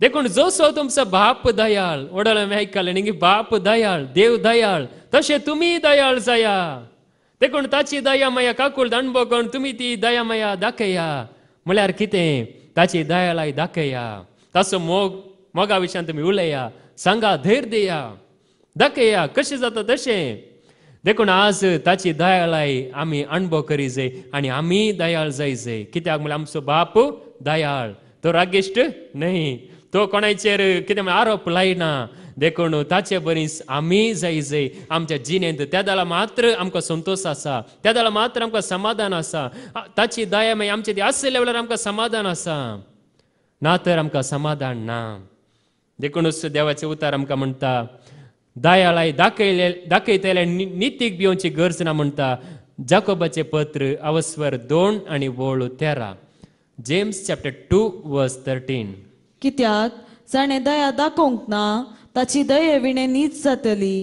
देखून जसो तुमचो बाप दयाळ ओडल हांवें आयकलें न्ही बाप दयाळ देव दयाळ तशें तुमी दयाळ जाया देखून ताची दया माया काकूल दाणबो तुम्ही ती दया माया दाखया म्हळ्यार कितें ताची दयालाय दाखया ताचो मोग मोगा विशयान तुमी उलया सांगा धैर्य दिया दाखया कशें जाता तशें देखून आज ताची दयालाय आमी अणभव करी जाय आनी आमी दयाळ जायचे कित्याक म्हळ्यार आमचो बाप दयाळ तो रागिश्ट न्हय तो कोणाचेर कितें आरोप लायना देखून ताचे बरीस आम्ही जाय जय आमच्या जिणेंत त्या दाला मात्र आमकां संतोश आसा त्या दाला मात्र आमकां समाधान आसा ताची दया मागीर आमचे ती आसले वेळार आमकां समाधान आसा ना तर आमकां समाधान ना देखूनच देवाचे उतार आमकां म्हणटा दयालाय दाखयले दाखयतले नितीक भिवची गरज ना म्हणटा जाकोबाचे पत्र अवस्वर दोन आणि वळ तेरा James chapter two verse thirteen कित्याक जाणें दया दाखोवंक ना ताची दये विणे नीच जातली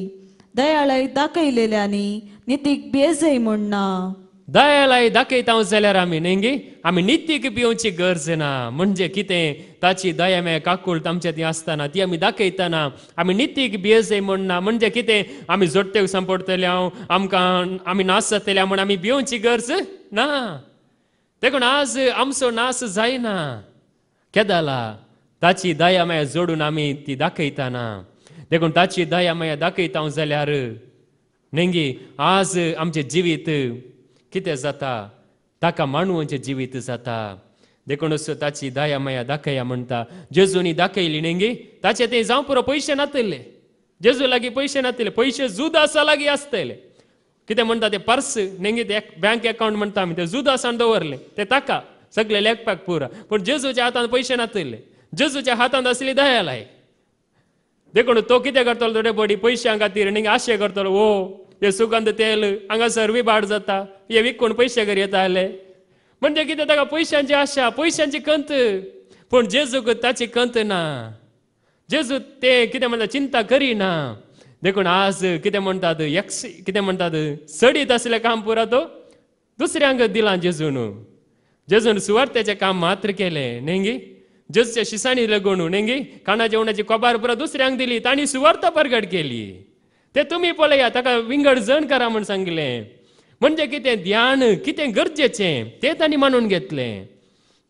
दयाळय दाखयलेल्यांनी नितीक बेजय म्हणणा दयालाय दाखयता जाल्यार आमी नेंगी आमी नितीक पिवची गरज ना म्हणजे कितें ताची दया मे काकूळ आमच्या ती आसतना ती आमी दाखयतना आमी नितीक बियेजय ना म्हणजे कितें आमी जोडटेक सांपडतले हांव आमकां आमी नास जातले म्हण आमी भिवची गरज ना देखून आज आमचो नास जायना केदाला ताची दया माया जोडून आम्ही ती दाखयताना देखून ताची दया माया दाखयता जाल्यार नेंगी आज आमचे जिवीत कितें जाता ताका माणूंचें जिवीत जाता देखून ताची दया माया दाखया म्हणटा जेजूनी दाखयली नेंगी ताचे ते जावं पुरो पयशे नातले जेजू लागी पयशे नातले पयशे जुदासा लागी आसतले कितें म्हणटा ते पर्स नेंगी ते बँक अकाउंट म्हणटा आमी ते जुदासान दवरले ते ताका सगळे लेखपाक पुरा पूण जेजूच्या हातान पयशे नातले जेजूच्या हातात असली दयाल आहे देखून तो किती करतो थोडे बॉडी पैसे हांगा रनिंग आशे करतलो ओ हे सुगंध तेल हांगा सर्वी बाड जाता हे विकून पैसे घरी येता आले म्हणजे कितें ताका पैशांची आशा पैशांची कंत पण जेजूक ताची कंत ना जेजू ते कितें म्हणतात चिंता ना देखून आज किती म्हणतात यक्ष कितें म्हणटात सडीत असले काम पुरा तो दुसऱ्यांक दिला जेजून जेजून सुवार्थ्याचे काम मात्र केले नेंगी जसच्या शिसाणी लगोन उणेंगी खाणा जेवणाची कोबार पुरा दुसऱ्यांक दिली ताणी सुवार्थ परगट केली ते तुम्ही पळया ताका विंगड जण करा म्हण सांगले म्हणजे कितें ध्यान कितें गरजेचे ते तांणी मानून घेतले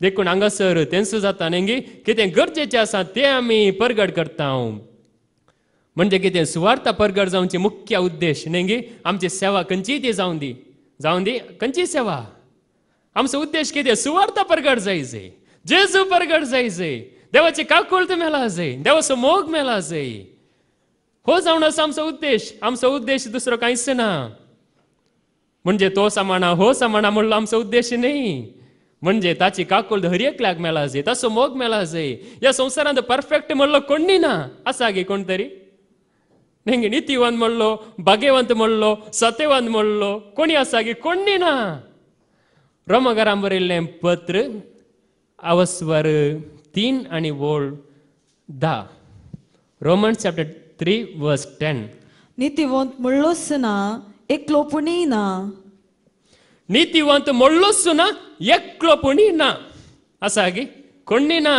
देखून हांगासर तेंसू जाता नेंगी कितें गरजेचें आसा तें आमी परगड करता म्हणजे कितें सुवार्थ परगड जावची मुख्य उद्देश नेंगी आमची सेवा खंयची ती जावन दी जावन दी खंयची सेवा आमचो उद्देश कितें सुवार्थ परगड जायचे जेजू परगट देवाचे देवाची ते मेला जाय देवाचो मोग मेला जाय हो जाऊन असं आमचो उद्देश आमचो उद्देश दुसरो कांयच ना म्हणजे तो समाना हो सामाना म्हणलो आमचो उद्देश नाही म्हणजे ताची काकुल हर एकल्याक मेला जाय तसं मोग मेला जाय या संवसारांत परफेक्ट म्हणलो कोणी ना आसा गे कोणतरी तरी नेंगे नितीवंत म्हणलो भाग्यवंत म्हणलो सत्यवंत म्हणलो कोणी आसा गे कोणी ना रोमगारां पत्र अवस्वर तीन आणि ओळ दहा Roman chapter three verse ten ನೀತಿವಂತ ಮುಳ್ಳೋಸ್ಸುನ ಎಕ್ಲೋ ಪುಣೀನ ನೀತಿವಂತ ಮೊಳ್ಳೊಸ್ಸುನ ಎಕ್ಲೋ की ಅಸಾಗಿ ना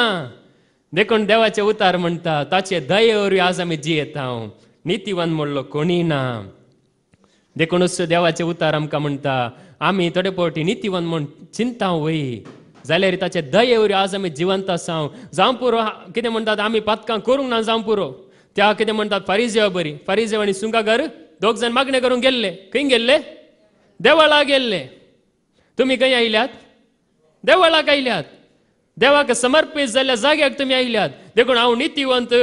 देखून देवाचे उतार म्हणटा ताचे दयेवरी आज आमी जी हांव नितीवन म्हणलो कोणी ना देखूनच देवाचे उतार आमकां म्हणटा आमी थोडे फावटी नितीवन म्हण चिंता वयी जाल्यार ताचे येवरी आज आमी जिवंत आसा जावं पुरो कितें म्हणटात आमी पातकां करूंक ना जावं पुरो त्या कितें म्हणटात फारिजेव बरी फारिजेव आनी सुंगागर दोग जाण मागणें करूंक गेल्ले खंय गेल्ले देवळाक गेल्ले तुम्ही खंय आयल्यात देवळाक आयल्यात देवाक समर्पीत जाल्ल्या जाग्याक तुमी आयल्यात देखून हांव नितिवंत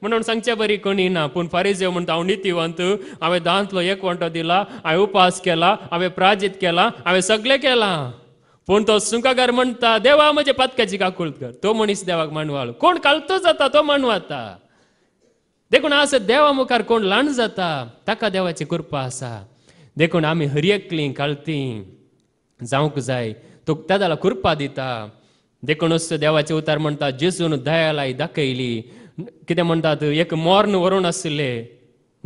म्हणून सांगचे बरी कोणी ना पूण फारीजेव म्हणटा हांव नितीवंत हांवें दांतलो एक वंटो दिला हांवें उपास केला हांवें प्राजीत केला हांवें सगळें केलां पूण तो सुंकागार म्हणता देवा म्हजे पातकाची काकुळत कर तो मनीस देवाक मानवाळ कोण कालतो जाता तो मांडवाता देखून आस देवा मुखार कोण लांड जाता ताका देवाची कृपा आसा देखून आम्ही हरियकली काळतीं जावंक जाय तो तादाला कृपा दिता असं देवाचे उतार म्हणटा जेसून दयालाई दाखयली कितें म्हणटात एक मोर्न व्हरून असले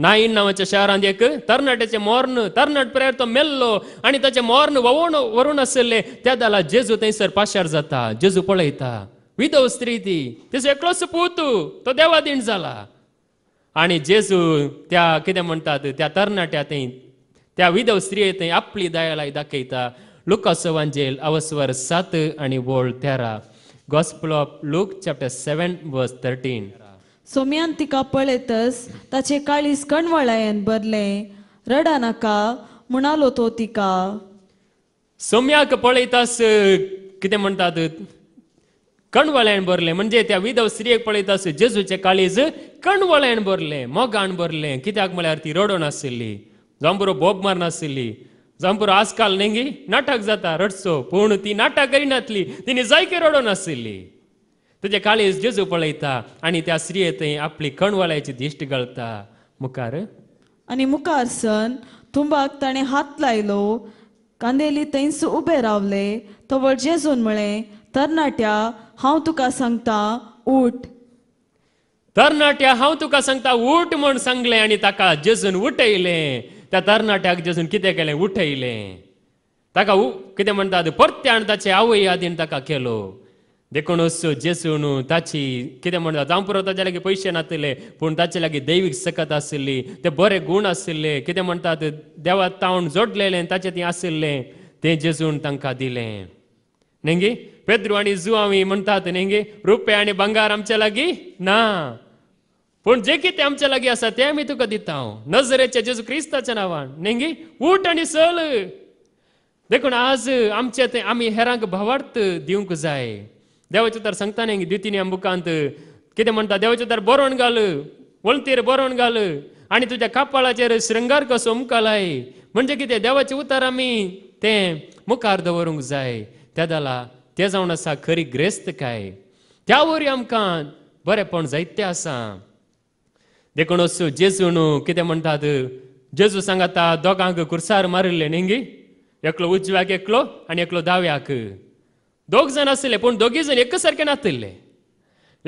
नाईन नावाच्या शहरांत एक तरणाट्याचे मोर्न तरणाट प्रेर तो मेल्लो आणि त्याचे मोर्न ववण वरून असले त्या दाला जेजू थंयसर पाशार जाता जेजू पळयता विधव स्त्री ती तेजो एकलोच पूत तो देवादीण झाला आणि जेजू त्या कितें म्हणतात त्या तरणाट्या थंय त्या विधव स्त्रिये थंय आपली दयालाई दाखयता लुकासवांजेल अवस्वर सात आणि वोळ तेरा gospel of Luke chapter seven verse thirteen सोम्यान तिका पळयतच ताचे काळीज कणवळायेन भरले रडा नाका म्हणालो तो तिका सोम्याक पळयतास कितें म्हणतात कणवळ्यान भरले म्हणजे त्या विधव स्त्रियेक पळयतास जेजूचे काळीज कणवळ्यान भरले मोगान भरले कित्याक म्हळ्यार ती रडो नाशिल्ली जावं बरो बोब मारनाशिल्ली जावं आजकाल नेंगी नाटक जाता रडसो पूण ती नाटक करिनासली तिने जायकी रडो नाशिल्ली तेजे काळीज जेजू पळयता आणि त्या स्त्रिये थंय आपली कणवलायची दिश्ट गळता मुखार आणि मुखार सन तुंबाक ताणें हात लायलो कांदेली थंयच उबे रावले तवळ जेजून म्हळें तरणाट्या हांव तुका सांगता उठ तरणाट्या हांव तुका सांगता उठ म्हण सांगलें आनी ताका जेजून उठयलें त्या तरणाट्याक जेजून कितें केलें उठयलें ताका कितें म्हणटात परत्यान आनी ताचे आवय यादीन ताका केलो देखून असो जेसून ताची कितें म्हणटा जावं पुरो की लागीं पयशे नासले पूण ताचे लागीं दैवीक सकत आशिल्ली ते बरे गूण आशिल्ले कितें म्हणटात देवा तावण जोडलेले ताचें तें आशिल्लें तें जेजून तांकां दिले नेंगी पेद्रू जु जुआवी म्हणतात नेंगी रुपे आणि बंगार आमच्या लागी ना पण जे किती आमच्या लागी असा ते आम्ही तुका दिता नजरेच्या जेजू क्रिस्ताच्या नांवान नेंगी ऊट आणि सल देखून आज आमच्या तें आमी हेरांक भवार्थ दिवंक जाय देवाचे उतर सांगता नाही द्वितीने अंबुकांत कितें म्हणटा देवाचे तर बरोवन घाल वळतीर बरोवन घाल आणि तुझ्या कापाळाचेर श्रंगार कसो मुखालाय म्हणजे कितें देवाचे उतार आमी ते मुखार दवरूंक जाय त्या दाला तें जावन आसा खरी ग्रेस्तकाय त्या वरी आमकां जायते असा आसा असो जेजू न्हू कितें म्हणटात जेजू सांगाता दोगांक खुर्सार मारिल्ले न्ही एकलो उजव्याक एकलो आनी एकलो दाव्याक दोग जाण असले पूण दोघे जण एकच सारखे नातले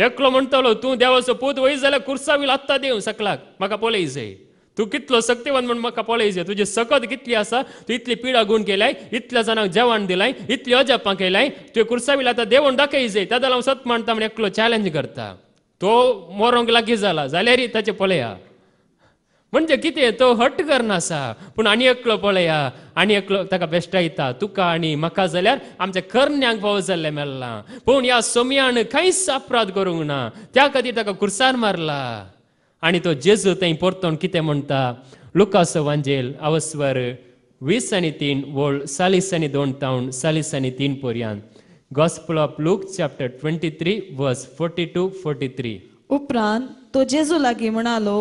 एकलो म्हणटलो तू देवाचो पूत वयस जाल्यार कुर्सा विल आत्ता देव सकलाक म्हाका पळय जाय तू कितलो सक्तिवान म्हण म्हाका पळय जाय तुजी सकत कितली आसा तूं इतली पिडा गुण केलाय इतल्या जाणांक जेवण दिलाय इतली अजापां केलाय तुवें कुर्सा विल आता देवण दाखय जाय जाल्यार हांव सत मांडटा म्हण एकलो चॅलेंज करता तो मोरोंक लागीं जाला जाल्यारय ताचें पळया म्हणजे कितें तो हट करनासा पूण आनी एकलो पळया आनी एकलो ताका बेश्टायता तुका आनी म्हाका जाल्यार आमच्या कर्ण्याक पावस जाल्ले मेल्ला पूण ह्या सोम्यान कांयच अपराध करूंक ना त्या खातीर ताका कुर्सार मारला आनी तो जेजू थंय परतून कितें म्हणटा लुकास वांजेल अवस्वर वीस आनी तीन वोळ सालीस आनी दोन तावन सालीस आनी तीन पर्यंत gospel of Luke chapter twenty three verse forty two forty three उपरांत तो जेजू लागीं म्हणालो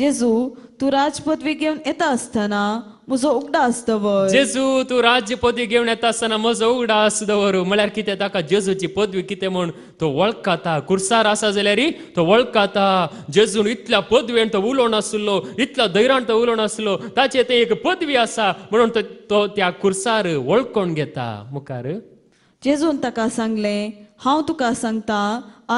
जेजू तू राजपदवी घेऊन येता असताना म्हजो उगडा असत जेजू तू राज्य पदवी घेऊन येता असताना म्हजो उगडा आसतवर म्हळ्यार कितें ताका जेजूची पदवी कितें म्हणून तो वळखाता खुर्सार आसा जाल्यार तो वळखाता जेजून इतल्या पदवेन तो उलोवन आसलो इतलो धैर्यान तो उलो नासलो ताचे ते एक पदवी आसा म्हणून तो त्या खुर्सार वळखून घेता मुखार जेजून ताका सांगलें हांव तुका सांगता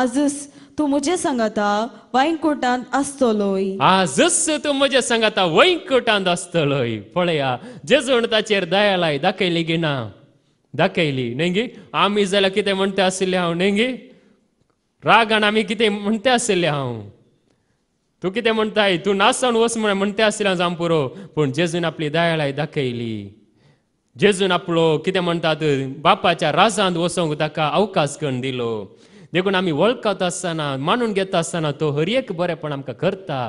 आजस तूं म्हजे सांगाता वैंकुटांत आसतलोय आजस तूं म्हजे सांगाता वैंकुटांत आसतलोय पळया जेजण ताचेर दया दाखयली गे ना दाखयली नेंगी आमी जाल्यार कितें म्हणटा आशिल्ले हांव नेंगी रागान आमी कितें म्हणटा आसले हांव तूं कितें म्हणटाय तूं नासन वच म्हण म्हणटा आशिल्लें हांव पुरो पूण जेजून आपली दयाळाय दाखयली जेजून आपलो कितें म्हणटात बापाच्या राजांत वचोंक ताका अवकाश करून दिलो देखून आमी वळखत आसतना मानून घेता आसतना तो हर एक बरेपण आमकां करता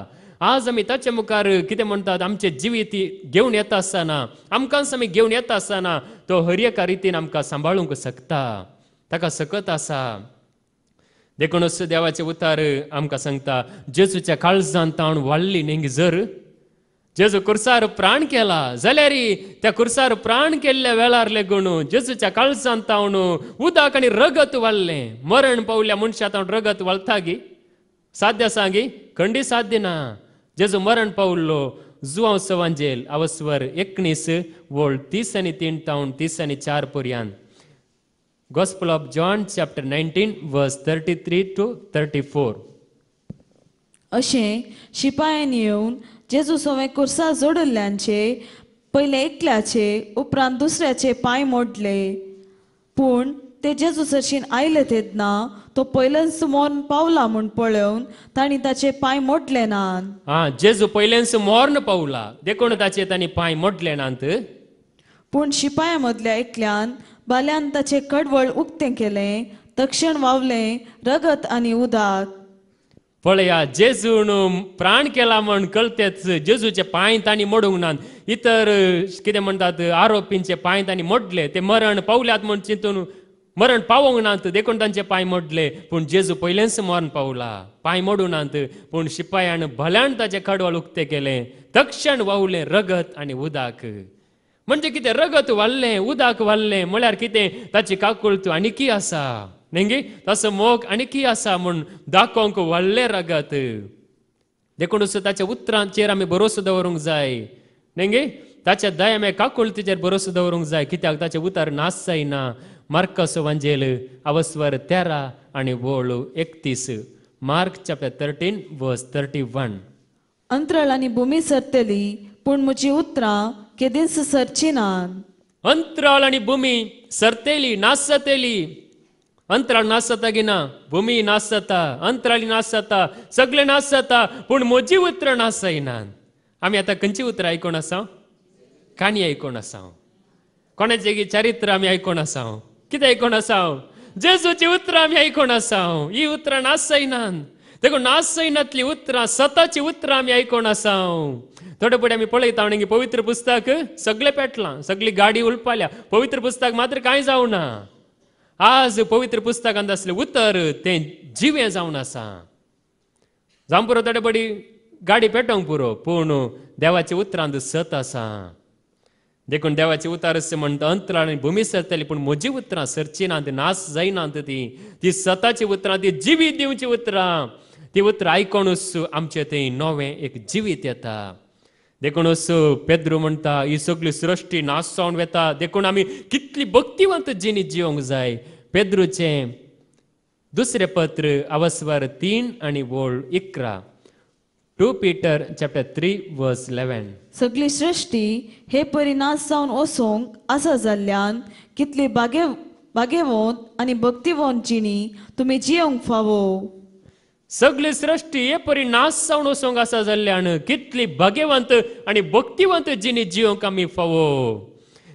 आज आमी ताचे मुखार कितें म्हणटात आमचे जिवीत घेवन येता आसतना आमकांच आमी घेवन येता आसतना तो हर एका रितीन आमकां सांबाळूंक शकता ताका सकत आसा असो देवाचे उतार आमकां सांगता जेजूच्या काळजांत ताण वाडली नेंग जर जेजो कुर्सार प्राण केला जाल्यारी त्या कुर्सार प्राण केल्ल्या वेळार लेगून जेजूच्या काळजान तावन उदक आनी रगत वाडलें मरण पावल्या मनशा तावण रगत वाळता गी साध्य सांगी खंडी साध्य ना जेजो मरण पावल्लो जुवांव सवांजेल अवस्वर एकणीस वोल तीस आनी तीन तावण तीस आनी चार पर्यान gospel of John chapter nineteen verse thirty three to thirty four अशें शिपायान येवन जेजूस हांवें कुर्सा जोडिल्ल्यांचे पयले एकल्याचे उपरांत दुसऱ्याचे पांय मोडले पूण ते जेजू हरशीन आयले तेदना तो पयल्यान मोर्न पावला म्हूण पळोवन ताणी ताचे पांय मोडले नान हां जेजू पयल्यान सुमोर्न पावला देखून ताचे ताणी पांय मोडले नात पूण शिपाया मदल्या एकल्यान बाल्यान ताचे कडवळ उक्तें केलें तक्षण व्हांवलें रगत आनी उदक पळया जेजून प्राण केला म्हण कळतेच जेजूचे पांय तांणी मोडूंक नात इतर कितें म्हणटात आरोपींचे पांय तांणी मोडले ते मरण पावल्यात म्हण चिंतून मरण पावोंक नात देखून तांचे पांय मोडले पूण जेजू पहिलेच मरण पावला पांय मोडूं नात पूण शिपायान भल्यान ताचे खडवळ उक्ते केले तक्षण वावले रगत आनी उदक म्हणजे कितें रगत वाल्लें उदक वाल्लें म्हळ्यार कितें ताची आनी की आसा नेंगे तसं मोग आणखी असा म्हणून दाखवंक वाढले रगत देखून ताच्या उतरांचेर आमी भरोसो दवरूंक जाय नेंगे दया दयामे काकुळ तिचेर भरोसो दवरूंक जाय कित्याक त्याचे उतार नास जायना मार्कस वंजेल अवस्वर तेरा आनी वोळू एकतीस Mark chapter thirteen verse thirty one अंतराळ आनी भुमी सरतली पूण मुची उतरां केदीस सरची ना अंतराळ आनी भुमी सरतेली नासतली अंतराळ नाश जाता ना भूमी नाश जाता अंतराळी नाश जाता सगळे नाश जाता पूण म्हजी उतरां नाश जायना आमी आतां खंयची उतरां आसा काणी ऐकून असा कोणाचे चारित्र आमी असा किती कितें आयकोण आसा जेजूची उतरां आमी ऐकून आसा ही उतरां नाश देखो देखून नाश जायनातली उतरां स्वताची उतरां आमी थोडे फुडें आमी पळयता पवित्र पुस्तक सगळे पेटला सगळी गाडी उलपाल्या पवित्र पुस्तक मात्र जाऊ ना आज पवित्र पुस्तकांत असले उतर ते जिवे जावन आसा जावं पुरो थोडे बडी गाडी पेटोवंक पुरो पूण देवाचे उतरांत सत आसा देखून देवाचे उतार असे म्हणटा अंतर आणि भुमी सरतली पण म्हजी उतरां सरची ना ती नाश जायनात ती ती सताची उतरां ती जिवीत दिवची उतरां ती उतरां आयकोनूच आमचे थंय नवें एक जिवीत येता देखून असो पेद्रो म्हणटा ही सगळी सृश्टी नासवण वेता देखून आम्ही कितली भक्तिवंत जिणी जिवंक जाय पेद्रूचें दुसरे पत्र अवस्वार तीन आनी वोळ इकरा two Peter chapter three verse eleven सगळी सृष्टी हे परिनास जावन वसोंक आसा जाल्ल्यान कितली बागे बागेवंत आणि भक्तिवंत जिणी तुम्ही जिवंक फावो सगळी सृष्टी हे परी नास जावन वसोंक आसा जाल्ल्यान कितली भाग्यवंत आनी भक्तिवंत जिणी जिवंक आमी फावो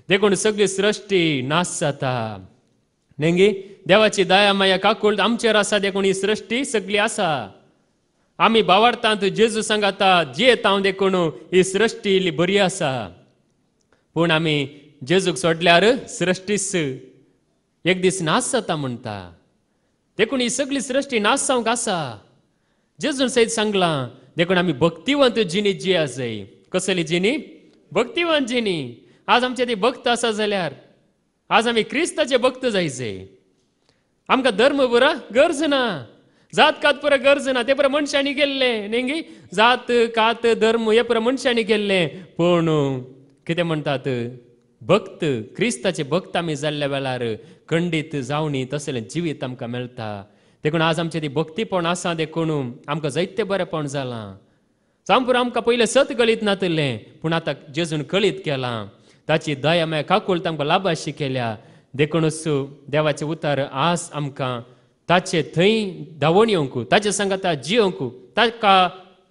देखून सगळी सृष्टी नास जाता नेंगी देवाची दया माया काकूळ आमचेर आसा देखून ही सृष्टी सगळी आसा आमी बावार्थांत जेजू सांगाता जियेत हांव देखून ही सृष्टी इल्ली बरी आसा पूण आमी जेजूक सोडल्यार सृष्टीस एक दीस नाश जाता म्हणटा देखून ही सगळी सृष्टी नाच जावंक आसा जेजून सयत सांगलां देखून आमी भक्तिवंत जिनी जी जाय कसली जिनी भक्तिवंत जिनी आज आमचे ते भक्त आसा जाल्यार आज आमी क्रिस्ताचे भक्त जायचे आमकां धर्म पुरा गरज ना जात कात पुरा गरज ना ते पुरा मनशांनी केल्ले नेंगी जात कात धर्म हे पुरा मनशांनी केल्ले पूण कितें म्हणटात भक्त क्रिस्ताचे भक्त आमी जाल्ल्या वेळार खंडीत जावणी तसलें जिवीत आमकां मेळटा देखून आज आमचे ती भक्तीपण आसा देखून आमकां जायते बरेपण जालां सामपूर आमकां पयलें सत गळीत नातलें पूण आतां जेजून कळीत केलां ताची दया मागीर काकूल तांकां लाभा शिकयल्या देखूनच देवाचे उतार आस आमकां ताचे थंय धांवण येवंकू ताचे सांगात जियोंकू ताका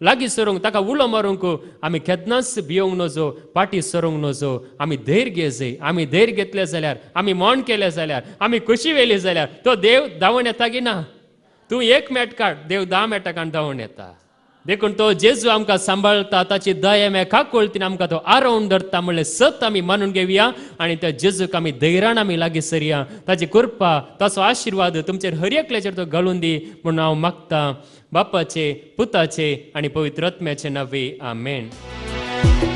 લાગી સરોંગ ताका ઉલો મારુંકુ आमी केदनाच भियोंक नजो पाटी सरोंक नजो आमी धैर्य घे जाय आमी धैर्य घेतले जाल्यार आमी मोण केले जाल्यार आमी खुशी व्हेली जाल्यार तो देव धांवून येता की ना तूं एक मेट काड देव धा मेटाकान धांवून येता देखून तो जेजू आमकां सांबाळटा ताची दया मेका कोळतीन आमकां तो आरोवन धरता म्हणले सत आमी मानून घेवया आनी ते जेजूक आमी धैर्यान आमी लागीं सरया ताची कृपा ताचो आशिर्वाद तुमचेर हर एकल्याचेर तो घालून दी म्हणून हांव मागतां बाप्पाचे पुताचे आणि पवित्रात्म्याचे नवे आमेन